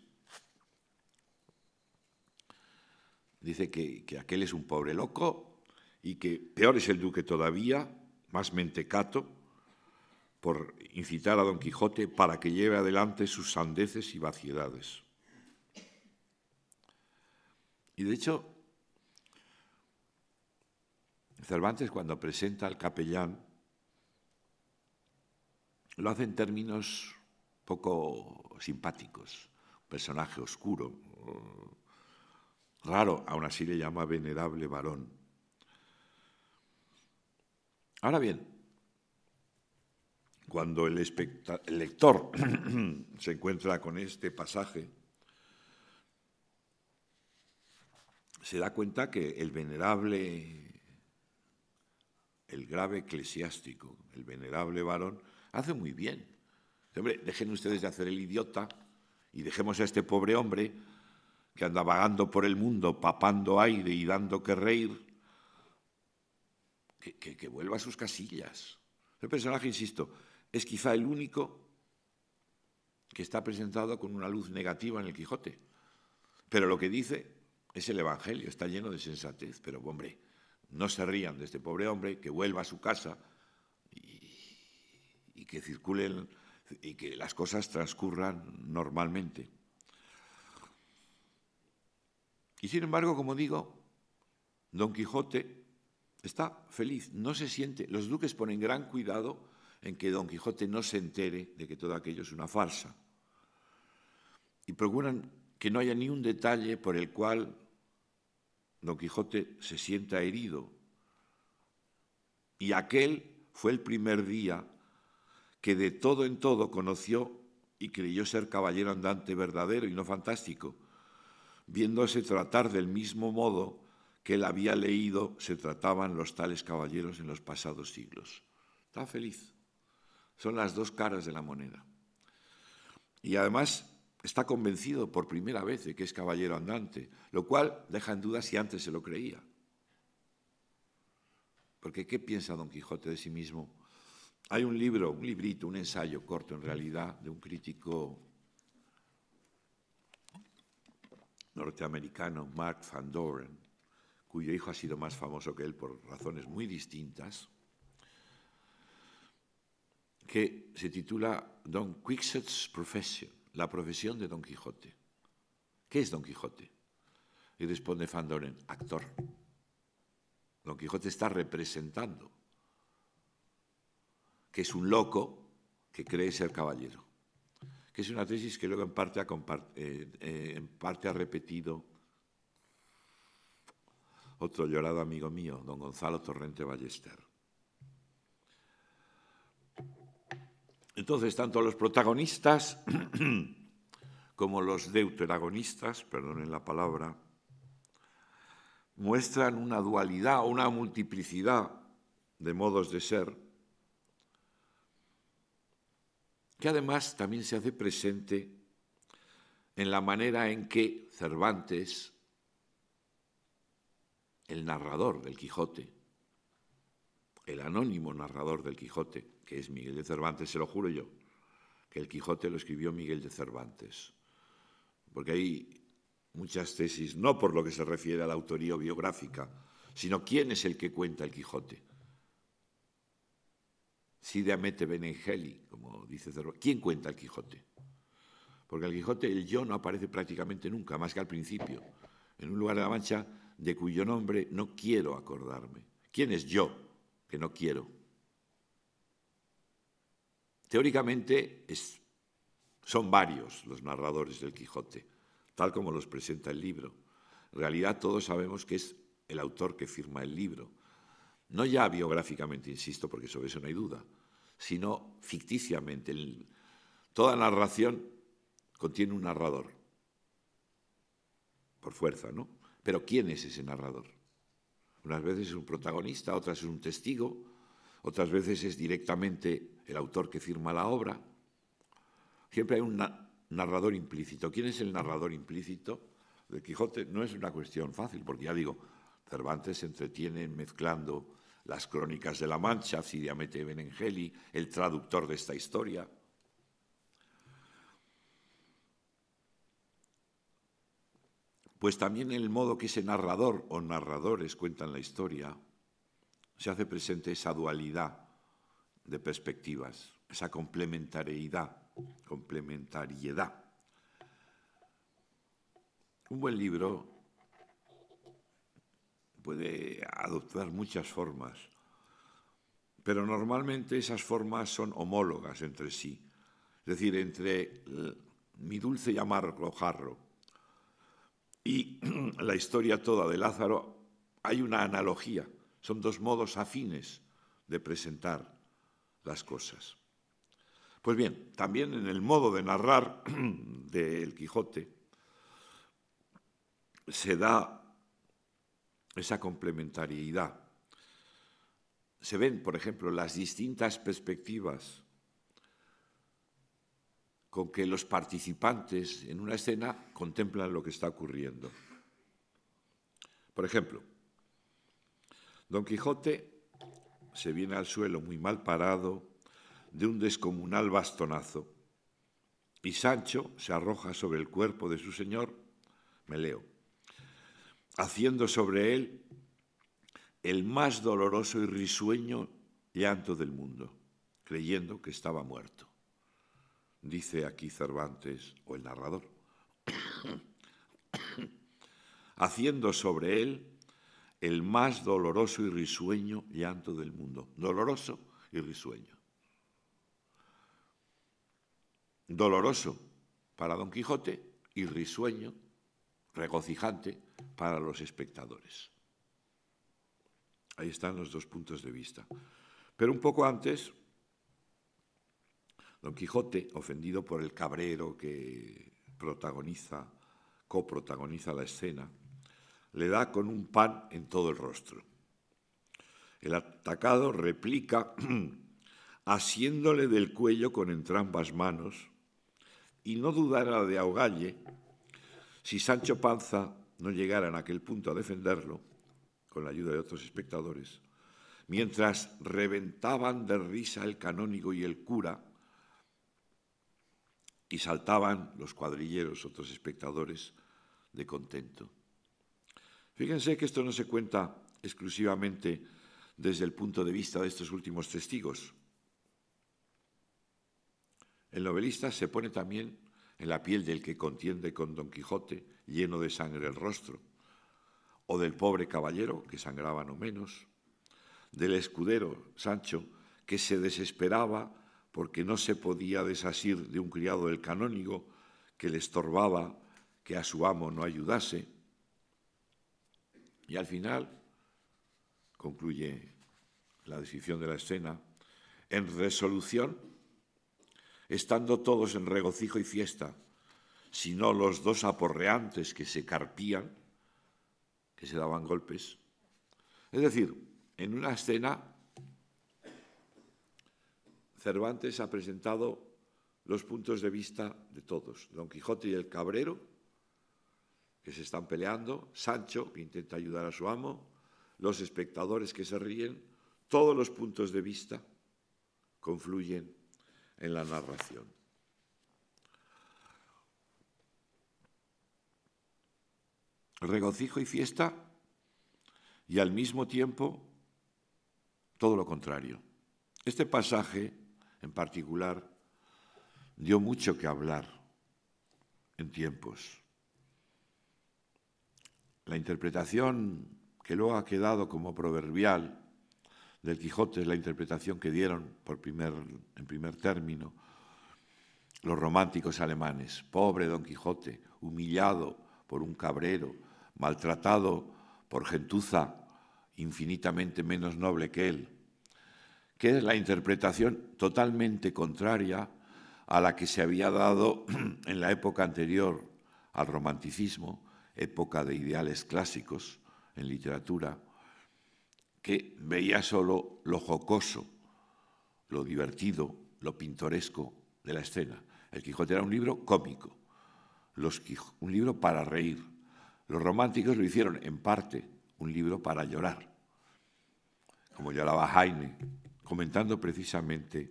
dice que, que aquel es un pobre loco y que peor es el duque todavía, más mentecato, por incitar a don Quijote para que lleve adelante sus sandeces y vaciedades. Y de hecho, Cervantes cuando presenta al capellán lo hace en términos poco simpáticos, personaje oscuro, raro, aún así le llama venerable varón. Ahora bien, cuando el, lector se encuentra con este pasaje, se da cuenta que el venerable, el grave eclesiástico, el venerable varón, hace muy bien. Hombre, dejen ustedes de hacer el idiota y dejemos a este pobre hombre que anda vagando por el mundo, papando aire y dando que reír, que vuelva a sus casillas. El personaje, insisto, es quizá el único que está presentado con una luz negativa en el Quijote. Pero lo que dice es el Evangelio, está lleno de sensatez. Pero, hombre, no se rían de este pobre hombre, que vuelva a su casa y, que circulen y que las cosas transcurran normalmente. Y sin embargo, como digo, Don Quijote está feliz, no se siente. Los duques ponen gran cuidado en que Don Quijote no se entere de que todo aquello es una farsa. Y procuran que no haya ni un detalle por el cual Don Quijote se sienta herido. Y aquel fue el primer día que de todo en todo conoció y creyó ser caballero andante verdadero y no fantástico, viéndose tratar del mismo modo que él había leído se trataban los tales caballeros en los pasados siglos. Está feliz. Son las dos caras de la moneda. Y además está convencido por primera vez de que es caballero andante, lo cual deja en duda si antes se lo creía. Porque ¿qué piensa Don Quijote de sí mismo? Hay un libro, un librito, un ensayo corto en realidad, de un crítico norteamericano, Mark Van Doren, cuyo hijo ha sido más famoso que él por razones muy distintas, que se titula Don Quixote's Profession, la profesión de Don Quijote. ¿Qué es Don Quijote? Y responde Fandoren, actor. Don Quijote está representando que es un loco que cree ser caballero, que es una tesis que luego en parte ha, eh, eh, en parte ha repetido otro llorado amigo mío, don Gonzalo Torrente Ballester. Entonces, tanto los protagonistas como los deuteragonistas, perdonen la palabra, muestran una dualidad una multiplicidad de modos de ser, que además también se hace presente en la manera en que Cervantes, el narrador del Quijote, el anónimo narrador del Quijote, que es Miguel de Cervantes, se lo juro yo, que el Quijote lo escribió Miguel de Cervantes. Porque hay muchas tesis, no por lo que se refiere a la autoría biográfica, sino quién es el que cuenta el Quijote. Si de Amete Benengeli, como dice Cervantes, ¿quién cuenta el Quijote? Porque el Quijote, el yo, no aparece prácticamente nunca, más que al principio, en un lugar de la mancha de cuyo nombre no quiero acordarme. ¿Quién es yo? que no quiero. Teóricamente es, son varios los narradores del Quijote, tal como los presenta el libro. En realidad todos sabemos que es el autor que firma el libro, no ya biográficamente, insisto, porque sobre eso no hay duda, sino ficticiamente. toda narración contiene un narrador, por fuerza, ¿no? Pero ¿quién es ese narrador? Unas veces es un protagonista, otras es un testigo, otras veces es directamente el autor que firma la obra. Siempre hay un narrador implícito. ¿Quién es el narrador implícito de Quijote? No es una cuestión fácil, porque ya digo, Cervantes se entretiene mezclando las crónicas de la Mancha, Cidiamete Benengeli, el traductor de esta historia. pues también en el modo que ese narrador o narradores cuentan la historia, se hace presente esa dualidad de perspectivas, esa complementariedad, complementariedad. Un buen libro puede adoptar muchas formas, pero normalmente esas formas son homólogas entre sí, es decir, entre mi dulce y amargo jarro y la historia toda de Lázaro, hay una analogía, son dos modos afines de presentar las cosas. Pues bien, también en el modo de narrar de El Quijote se da esa complementariedad. Se ven, por ejemplo, las distintas perspectivas con que los participantes en una escena contemplan lo que está ocurriendo. Por ejemplo, Don Quijote se viene al suelo muy mal parado de un descomunal bastonazo y Sancho se arroja sobre el cuerpo de su señor, Meleo, haciendo sobre él el más doloroso y risueño llanto del mundo, creyendo que estaba muerto dice aquí Cervantes o el narrador, haciendo sobre él el más doloroso y risueño llanto del mundo. Doloroso y risueño. Doloroso para Don Quijote y risueño, regocijante para los espectadores. Ahí están los dos puntos de vista. Pero un poco antes, Don Quijote, ofendido por el cabrero que protagoniza, coprotagoniza la escena, le da con un pan en todo el rostro. El atacado replica asiéndole del cuello con entrambas manos y no dudara de ahogalle si Sancho Panza no llegara en aquel punto a defenderlo, con la ayuda de otros espectadores, mientras reventaban de risa el canónigo y el cura, y saltaban los cuadrilleros, otros espectadores, de contento. Fíjense que esto no se cuenta exclusivamente desde el punto de vista de estos últimos testigos. El novelista se pone también en la piel del que contiende con Don Quijote, lleno de sangre el rostro, o del pobre caballero, que sangraba no menos, del escudero Sancho, que se desesperaba porque no se podía desasir de un criado del canónigo que le estorbaba que a su amo no ayudase. Y al final, concluye la decisión de la escena, en resolución, estando todos en regocijo y fiesta, sino los dos aporreantes que se carpían, que se daban golpes. Es decir, en una escena Cervantes ha presentado los puntos de vista de todos. Don Quijote y el cabrero, que se están peleando, Sancho, que intenta ayudar a su amo, los espectadores que se ríen, todos los puntos de vista confluyen en la narración. Regocijo y fiesta y al mismo tiempo todo lo contrario. Este pasaje en particular, dio mucho que hablar en tiempos. La interpretación que luego ha quedado como proverbial del Quijote es la interpretación que dieron en primer término los románticos alemanes. Pobre Don Quijote, humillado por un cabrero, maltratado por gentuza infinitamente menos noble que él que es la interpretación totalmente contraria a la que se había dado en la época anterior al romanticismo, época de ideales clásicos en literatura, que veía solo lo jocoso, lo divertido, lo pintoresco de la escena. El Quijote era un libro cómico, un libro para reír. Los románticos lo hicieron en parte un libro para llorar, como lloraba Jaime, comentando precisamente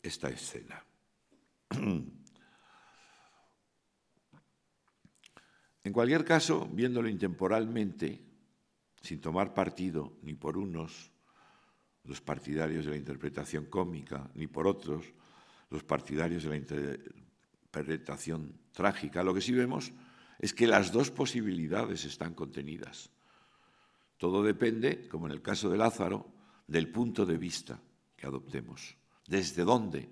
esta escena. En cualquier caso, viéndolo intemporalmente, sin tomar partido ni por unos, los partidarios de la interpretación cómica, ni por otros, los partidarios de la interpretación trágica, lo que sí vemos es que las dos posibilidades están contenidas. Todo depende, como en el caso de Lázaro, del punto de vista que adoptemos, desde dónde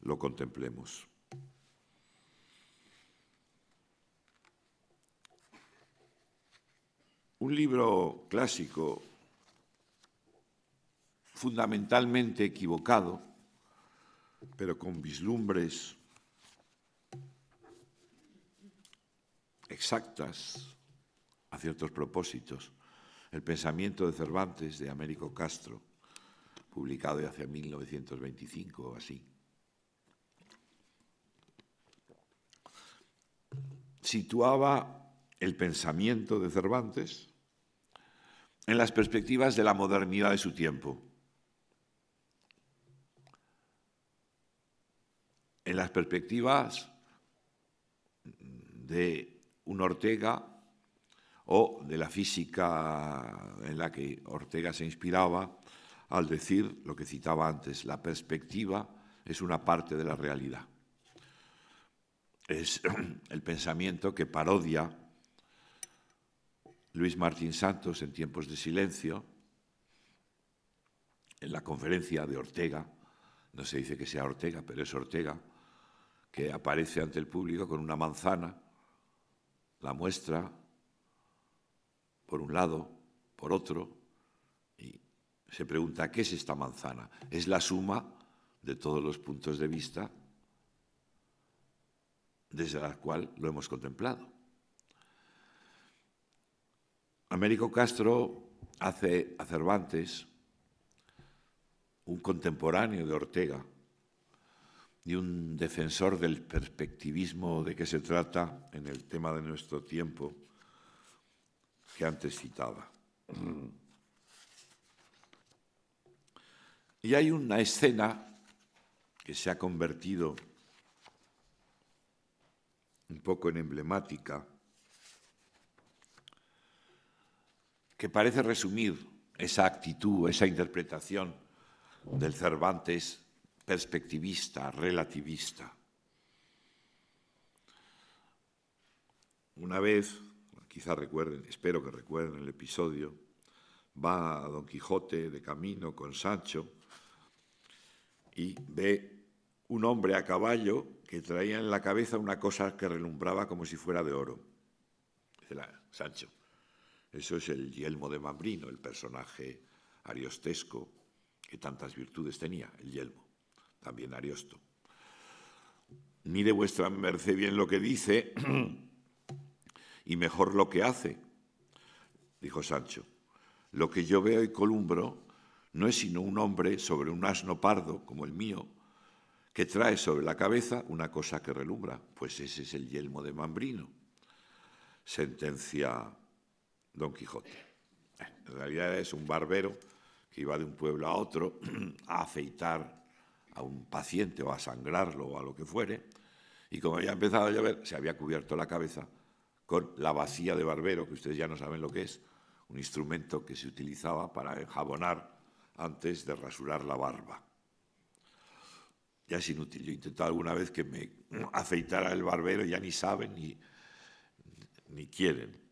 lo contemplemos. Un libro clásico fundamentalmente equivocado, pero con vislumbres exactas a ciertos propósitos, el pensamiento de Cervantes de Américo Castro, publicado ya hace 1925 o así. Situaba el pensamiento de Cervantes en las perspectivas de la modernidad de su tiempo, en las perspectivas de un Ortega o de la física en la que Ortega se inspiraba al decir lo que citaba antes, la perspectiva es una parte de la realidad. Es el pensamiento que parodia Luis Martín Santos en Tiempos de Silencio, en la conferencia de Ortega, no se dice que sea Ortega, pero es Ortega, que aparece ante el público con una manzana, la muestra, por un lado, por otro, y se pregunta, ¿qué es esta manzana? Es la suma de todos los puntos de vista desde la cual lo hemos contemplado. Américo Castro hace a Cervantes, un contemporáneo de Ortega y un defensor del perspectivismo de que se trata en el tema de nuestro tiempo, que antes citaba. Y hay una escena que se ha convertido un poco en emblemática, que parece resumir esa actitud, esa interpretación del Cervantes perspectivista, relativista. Una vez Quizá recuerden, espero que recuerden el episodio. Va Don Quijote de camino con Sancho y ve un hombre a caballo que traía en la cabeza una cosa que relumbraba como si fuera de oro. Dice Sancho, eso es el yelmo de Mambrino, el personaje ariostesco que tantas virtudes tenía, el yelmo, también Ariosto. Mire vuestra merced bien lo que dice, y mejor lo que hace. Dijo Sancho, lo que yo veo y columbro no es sino un hombre sobre un asno pardo, como el mío, que trae sobre la cabeza una cosa que relumbra, pues ese es el yelmo de Mambrino. Sentencia Don Quijote. En realidad es un barbero que iba de un pueblo a otro a afeitar a un paciente o a sangrarlo o a lo que fuere, y como había empezado a llover, se había cubierto la cabeza con la vacía de barbero, que ustedes ya no saben lo que es, un instrumento que se utilizaba para enjabonar antes de rasurar la barba. Ya es inútil. Yo he intentado alguna vez que me afeitara el barbero, ya ni saben ni, ni quieren.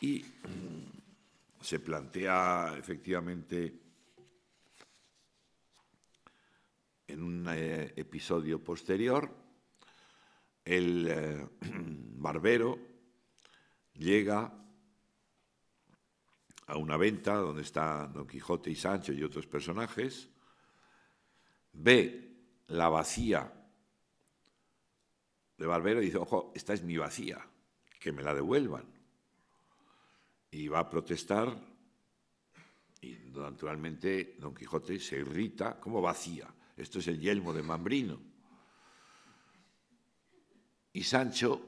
Y mm, se plantea efectivamente en un eh, episodio posterior, el eh, barbero llega a una venta donde está Don Quijote y Sancho y otros personajes, ve la vacía de Barbero y dice, ojo, esta es mi vacía, que me la devuelvan. Y va a protestar y naturalmente Don Quijote se irrita como vacía. Esto es el yelmo de Mambrino. Y Sancho,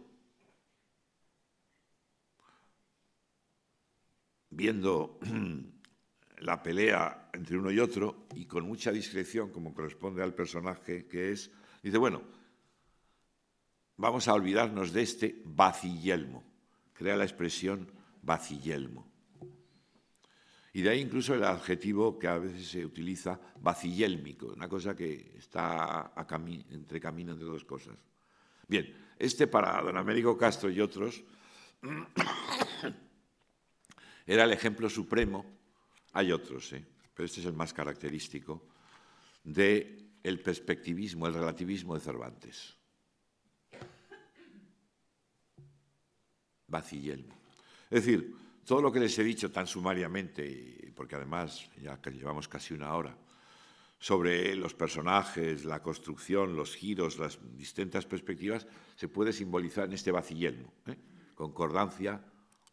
viendo la pelea entre uno y otro, y con mucha discreción, como corresponde al personaje que es, dice, bueno, vamos a olvidarnos de este vacillelmo. Crea la expresión vacillelmo. Y de ahí incluso el adjetivo que a veces se utiliza, vacillélmico, una cosa que está entre camino de dos cosas. Bien, este para don Américo Castro y otros era el ejemplo supremo, hay otros, eh, pero este es el más característico, de el perspectivismo, el relativismo de Cervantes. Vacillelmo. Es decir, todo lo que les he dicho tan sumariamente, porque además ya que llevamos casi una hora, sobre los personajes, la construcción, los giros, las distintas perspectivas, se puede simbolizar en este vacillismo, ¿eh? concordancia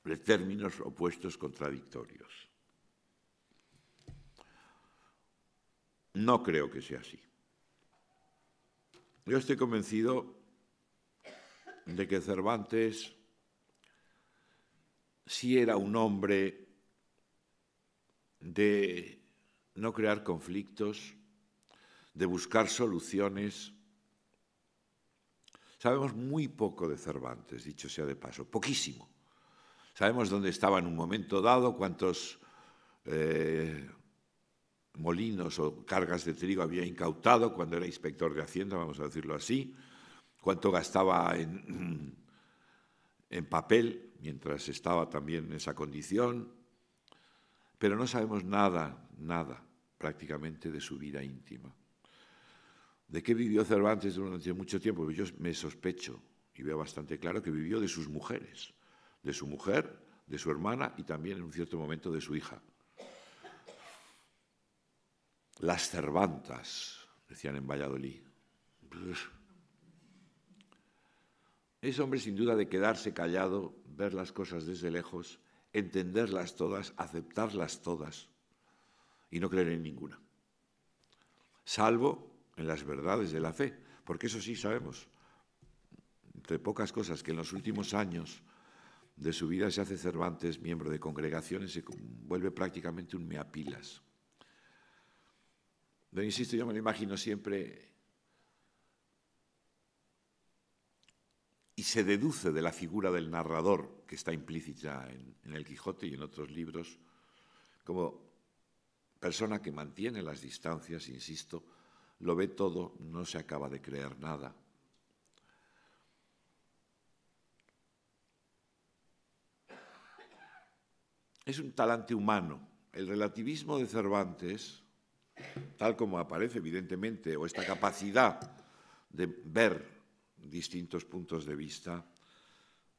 de términos opuestos contradictorios. No creo que sea así. Yo estoy convencido de que Cervantes si era un hombre de no crear conflictos, de buscar soluciones. Sabemos muy poco de Cervantes, dicho sea de paso, poquísimo. Sabemos dónde estaba en un momento dado, cuántos eh, molinos o cargas de trigo había incautado cuando era inspector de Hacienda, vamos a decirlo así, cuánto gastaba en papel, mientras estaba también en esa condición, pero no sabemos nada, nada prácticamente de su vida íntima. ¿De qué vivió Cervantes durante mucho tiempo? Pues yo me sospecho y veo bastante claro que vivió de sus mujeres, de su mujer, de su hermana y también en un cierto momento de su hija. Las Cervantas, decían en Valladolid. Es hombre sin duda de quedarse callado, ver las cosas desde lejos, entenderlas todas, aceptarlas todas y no creer en ninguna. Salvo en las verdades de la fe, porque eso sí sabemos, entre pocas cosas, que en los últimos años de su vida se hace Cervantes miembro de congregaciones, se vuelve prácticamente un meapilas. No insisto, yo me lo imagino siempre y se deduce de la figura del narrador, que está implícita en, el Quijote y en otros libros, como persona que mantiene las distancias, insisto, lo ve todo, no se acaba de creer nada. Es un talante humano. El relativismo de Cervantes, tal como aparece evidentemente, o esta capacidad de ver distintos puntos de vista,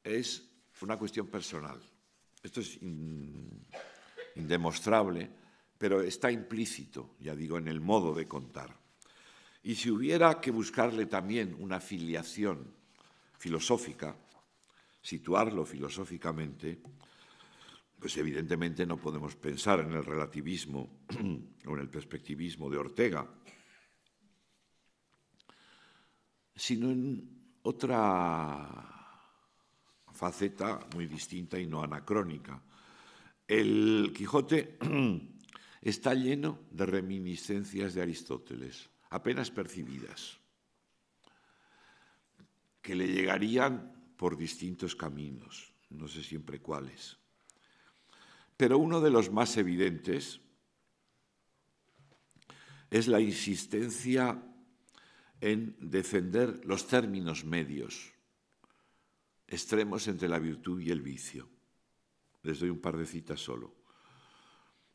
es una cuestión personal. Esto es indemostrable, pero está implícito, ya digo, en el modo de contar. Y si hubiera que buscarle también una filiación filosófica, situarlo filosóficamente, pues evidentemente no podemos pensar en el relativismo o en el perspectivismo de Ortega, sino en otra faceta muy distinta y no anacrónica. El Quijote está lleno de reminiscencias de Aristóteles, apenas percibidas, que le llegarían por distintos caminos, no sé siempre cuáles. Pero uno de los más evidentes es la insistencia en defender los términos medios, extremos entre la virtud y el vicio. Les doy un par de citas solo.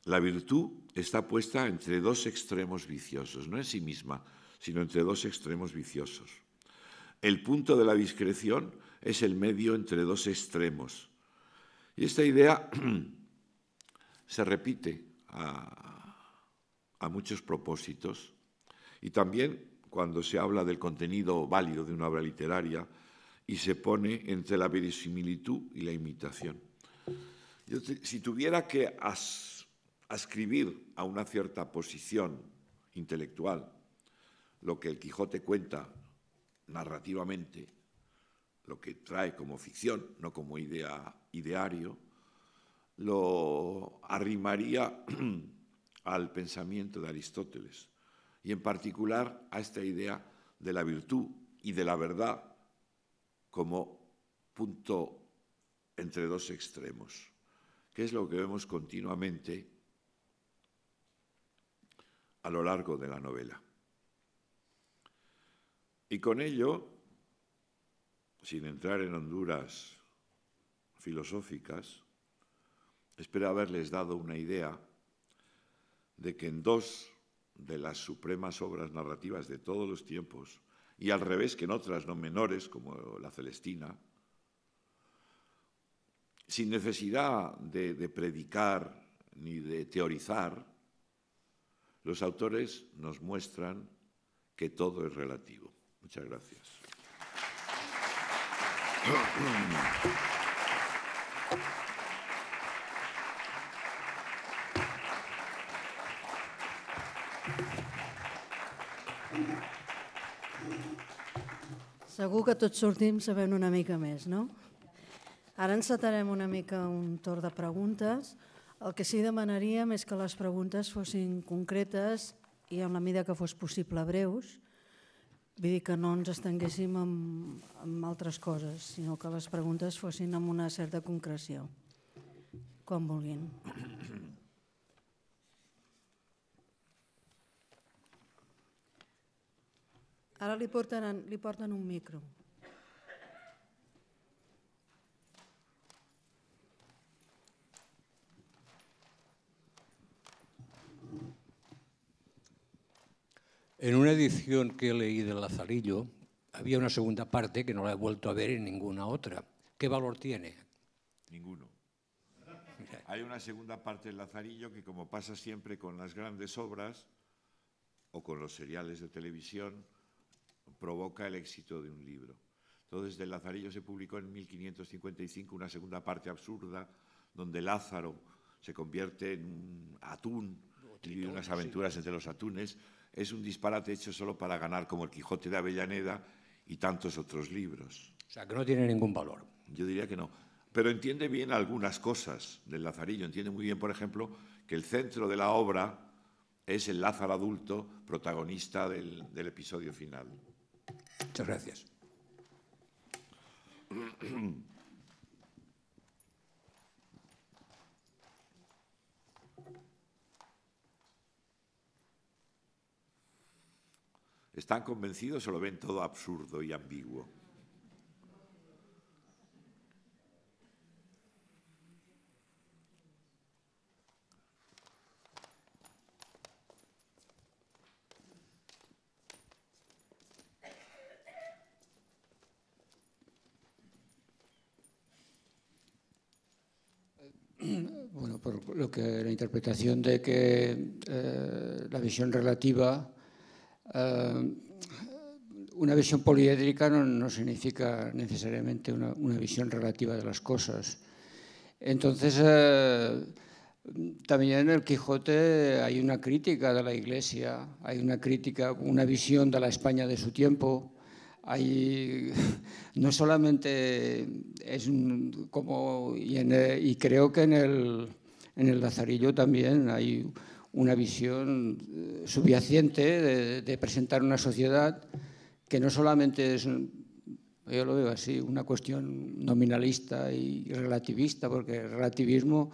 La virtud está puesta entre dos extremos viciosos, no en sí misma, sino entre dos extremos viciosos. El punto de la discreción es el medio entre dos extremos. Y esta idea se repite a, muchos propósitos y también cuando se habla del contenido válido de una obra literaria y se pone entre la verisimilitud y la imitación. si tuviera que ascribir a una cierta posición intelectual lo que el Quijote cuenta narrativamente, lo que trae como ficción, no como idea, ideario, lo arrimaría al pensamiento de Aristóteles y en particular a esta idea de la virtud y de la verdad como punto entre dos extremos, que es lo que vemos continuamente a lo largo de la novela. Y con ello, sin entrar en Honduras filosóficas, espero haberles dado una idea de que en dos de las supremas obras narrativas de todos los tiempos, y al revés que en otras no menores, como la Celestina, sin necesidad de, predicar ni de teorizar, los autores nos muestran que todo es relativo. Muchas gracias. Segur que tots sortim sabent una mica més, no? Ara encetarem una mica un torn de preguntes. El que sí demanaríem és que les preguntes fossin concretes i en la mida que fos possible breus, vull dir que no ens estenguéssim amb, amb altres coses, sinó que les preguntes fossin amb una certa concreció, com vulguin. Ahora le portan un micro. En una edición que leí del Lazarillo había una segunda parte que no la he vuelto a ver en ninguna otra. ¿Qué valor tiene? Ninguno. Hay una segunda parte del Lazarillo que, como pasa siempre con las grandes obras o con los seriales de televisión, provoca el éxito de un libro. Entonces, del Lazarillo se publicó en 1555 una segunda parte absurda, donde Lázaro se convierte en un atún y unas aventuras entre los atunes. Es un disparate hecho solo para ganar como el Quijote de Avellaneda y tantos otros libros. O sea, que no tiene ningún valor. Yo diría que no. Pero entiende bien algunas cosas del Lazarillo. Entiende muy bien, por ejemplo, que el centro de la obra es el Lázaro adulto, protagonista del episodio final. Muchas gracias. ¿Están convencidos o lo ven todo absurdo y ambiguo? lo que la interpretación de que eh, la visión relativa, eh, una visión poliédrica no, significa necesariamente una, una, visión relativa de las cosas. Entonces, eh, también en el Quijote hay una crítica de la Iglesia, hay una crítica, una visión de la España de su tiempo. Hay, no solamente es como, y creo que en el, en el Lazarillo también hay una visión eh, subyacente de, presentar una sociedad que no solamente es, yo lo veo así, una cuestión nominalista y relativista, porque relativismo...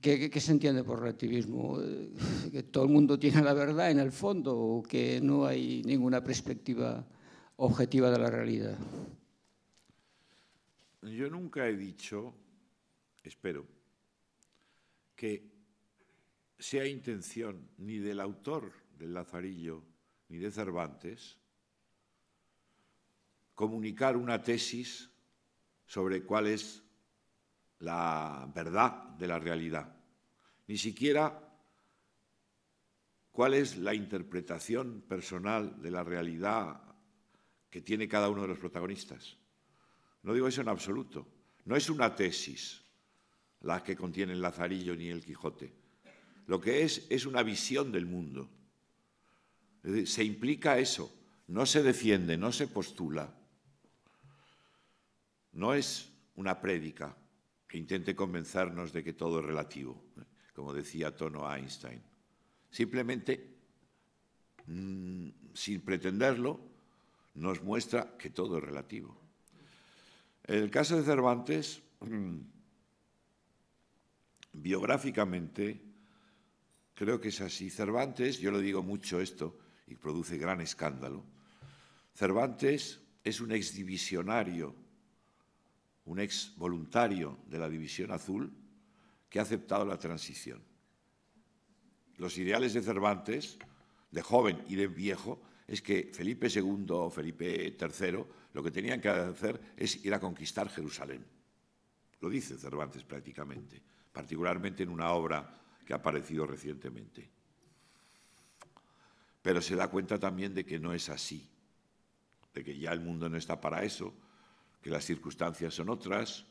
qué, se entiende por relativismo? Eh, ¿Que todo el mundo tiene la verdad en el fondo o que no hay ninguna perspectiva objetiva de la realidad? Yo nunca he dicho, espero, que sea intención ni del autor del Lazarillo ni de Cervantes comunicar una tesis sobre cuál es la verdad de la realidad, ni siquiera cuál es la interpretación personal de la realidad que tiene cada uno de los protagonistas. No digo eso en absoluto, no es una tesis, las que contienen Lazarillo ni el Quijote. Lo que es es una visión del mundo. Se implica eso, no se defiende, no se postula. No es una prédica que intente convencernos de que todo es relativo, como decía Tono Einstein. Simplemente, mm, sin pretenderlo, nos muestra que todo es relativo. En el caso de Cervantes, mm, biográficamente, creo que es así. Cervantes, yo lo digo mucho esto y produce gran escándalo, Cervantes es un exdivisionario, un exvoluntario de la División Azul que ha aceptado la transición. Los ideales de Cervantes, de joven y de viejo, es que Felipe II o Felipe III lo que tenían que hacer es ir a conquistar Jerusalén. Lo dice Cervantes prácticamente particularmente en una obra que ha aparecido recientemente. Pero se da cuenta también de que no es así, de que ya el mundo no está para eso, que las circunstancias son otras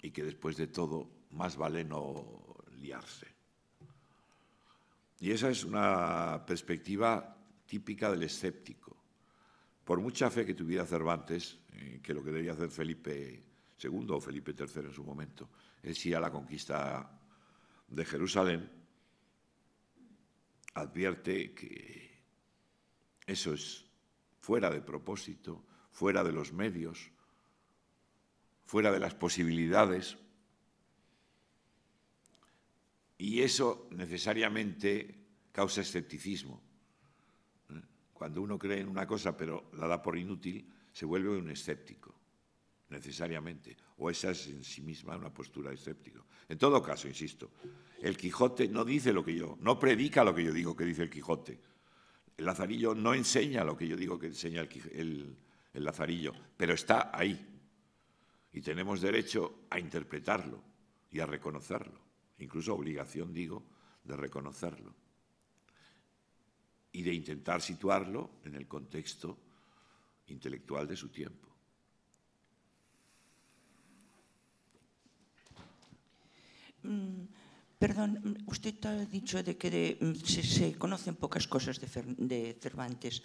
y que después de todo más vale no liarse. Y esa es una perspectiva típica del escéptico. Por mucha fe que tuviera Cervantes, eh, que lo que debía hacer Felipe II o Felipe III en su momento, es sí a la conquista de Jerusalén, advierte que eso es fuera de propósito, fuera de los medios, fuera de las posibilidades. Y eso necesariamente causa escepticismo. ¿eh? Cuando uno cree en una cosa pero la da por inútil, se vuelve un escéptico necesariamente, o esa es en sí misma una postura escéptica. En todo caso, insisto, el Quijote no dice lo que yo, no predica lo que yo digo que dice el Quijote. El Lazarillo no enseña lo que yo digo que enseña el, el Lazarillo, pero está ahí. Y tenemos derecho a interpretarlo y a reconocerlo, incluso obligación, digo, de reconocerlo y de intentar situarlo en el contexto intelectual de su tiempo. Mm, perdón, mm, usted ha dicho de que mm, se, conocen pocas cosas de, Cervantes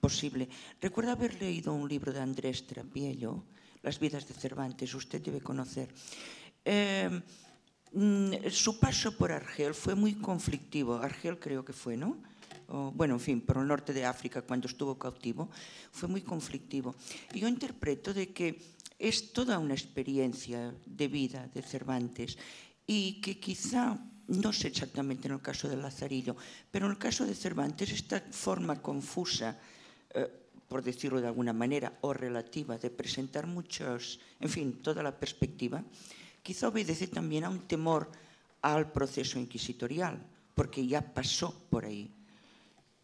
posible. Recuerdo haber leído un libro de Andrés Trapiello, Las vidas de Cervantes, usted debe conocer. Eh, su paso por Argel fue muy conflictivo. Argel creo que fue, ¿no? bueno, en fin, por el norte de África cuando estuvo cautivo, fue muy conflictivo. Yo interpreto de que es toda una experiencia de vida de Cervantes y que quizá, no sé exactamente en el caso de Lazarillo, pero en el caso de Cervantes, esta forma confusa, eh, por decirlo de alguna manera, o relativa de presentar muchos, en fin, toda la perspectiva, quizá obedece también a un temor al proceso inquisitorial, porque ya pasó por ahí.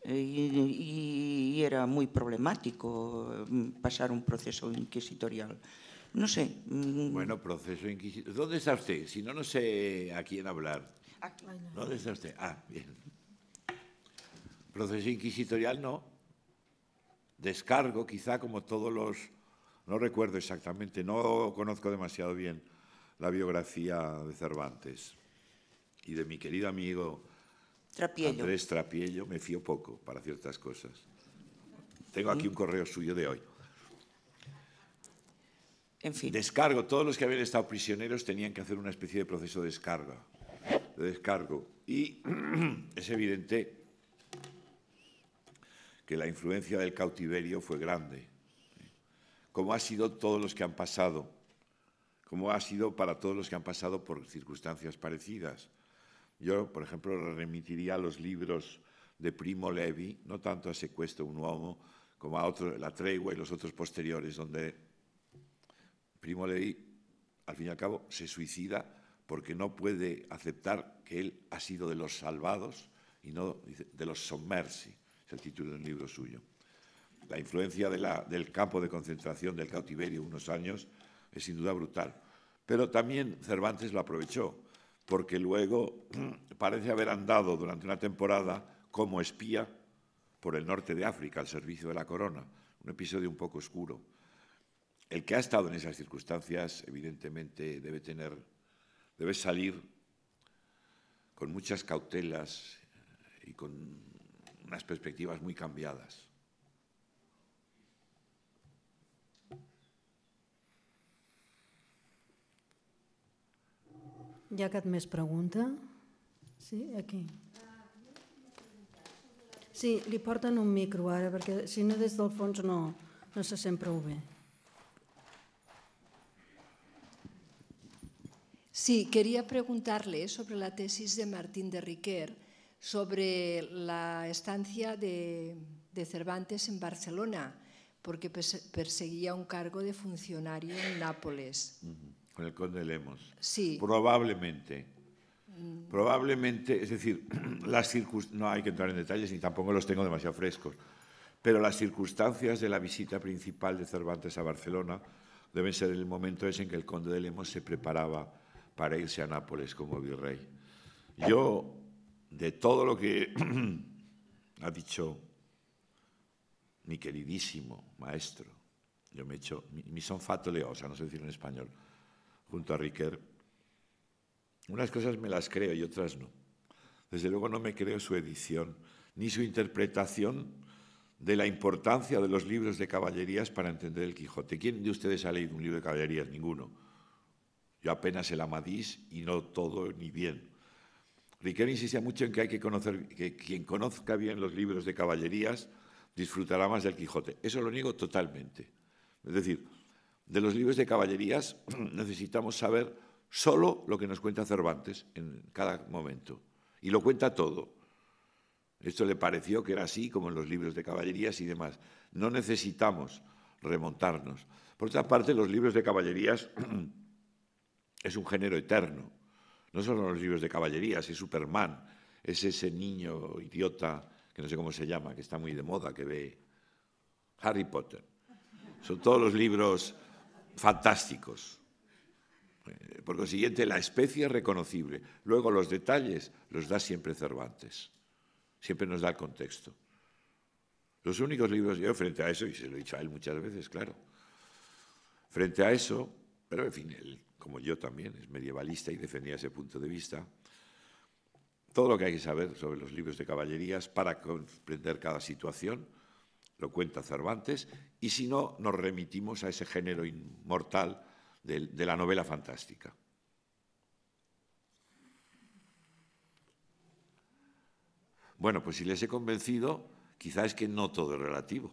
Eh, y, era muy problemático eh, pasar un proceso inquisitorial no sé. Mm. Bueno, proceso inquisitorial. ¿Dónde está usted? Si no, no sé a quién hablar. ¿Dónde está usted? Ah, bien. Proceso inquisitorial no. Descargo, quizá como todos los... No recuerdo exactamente, no conozco demasiado bien la biografía de Cervantes y de mi querido amigo Andrés Trapiello, me fío poco para ciertas cosas. Tengo aquí un correo suyo de hoy en fin. Descargo. Todos los que habían estado prisioneros tenían que hacer una especie de proceso de descarga, de descargo. Y es evidente que la influencia del cautiverio fue grande, como ha sido todos los que han pasado, como ha sido para todos los que han pasado por circunstancias parecidas. Yo, por ejemplo, remitiría a los libros de Primo Levi, no tanto a Secuestro un Uomo, como a La Tregua y los otros posteriores, donde Primo Levi, al fin y al cabo, se suicida porque no puede aceptar que él ha sido de los salvados y no de los sommersi, es el título del libro suyo. La influencia del campo de concentración del cautiverio unos años es sin duda brutal, pero también Cervantes lo aprovechó, porque luego parece haber andado durante una temporada como espía por el norte de África al servicio de la corona, un episodio un poco oscuro el que ha estado en esas circunstancias, evidentemente, debe tener, debe salir con muchas cautelas y con unas perspectivas muy cambiadas. Ya que me més pregunta? Sí, aquí. Sí, li porten un micro ara, perquè si no des del fons no, no se sent prou bé. Sí, quería preguntarle sobre la tesis de Martín de Riquer, sobre la estancia de, Cervantes en Barcelona, porque perseguía un cargo de funcionario en Nápoles. Con el conde de Lemos. Sí. Probablemente. Mm. Probablemente, es decir, las no hay que entrar en detalles ni tampoco los tengo demasiado frescos, pero las circunstancias de la visita principal de Cervantes a Barcelona deben ser el momento en que el conde de Lemos se preparaba para irse a Nápoles como virrey. Yo, de todo lo que ha dicho mi queridísimo maestro, yo me he hecho, mi son leo, o sea, no sé decir en español, junto a Riquer, unas cosas me las creo y otras no. Desde luego no me creo su edición, ni su interpretación de la importancia de los libros de caballerías para entender el Quijote. ¿Quién de ustedes ha leído un libro de caballerías? Ninguno. Yo apenas el amadís y no todo ni bien. Riquelme insiste mucho en que hay que conocer, que quien conozca bien los libros de caballerías disfrutará más del Quijote. Eso lo niego totalmente. Es decir, de los libros de caballerías necesitamos saber solo lo que nos cuenta Cervantes en cada momento. Y lo cuenta todo. Esto le pareció que era así, como en los libros de caballerías y demás. No necesitamos remontarnos. Por otra parte, los libros de caballerías es un género eterno. No solo los libros de caballerías, es Superman, es ese niño idiota que no sé cómo se llama, que está muy de moda, que ve Harry Potter. Son todos los libros fantásticos. Eh, por consiguiente, la especie es reconocible. Luego los detalles los da siempre Cervantes. Siempre nos da el contexto. Los únicos libros, yo frente a eso, y se lo he dicho a él muchas veces, claro, frente a eso, pero en fin, el como yo también, es medievalista y defendía ese punto de vista, todo lo que hay que saber sobre los libros de caballerías para comprender cada situación lo cuenta Cervantes y si no, nos remitimos a ese género inmortal de, la novela fantástica. Bueno, pues si les he convencido, quizás es que no todo es relativo.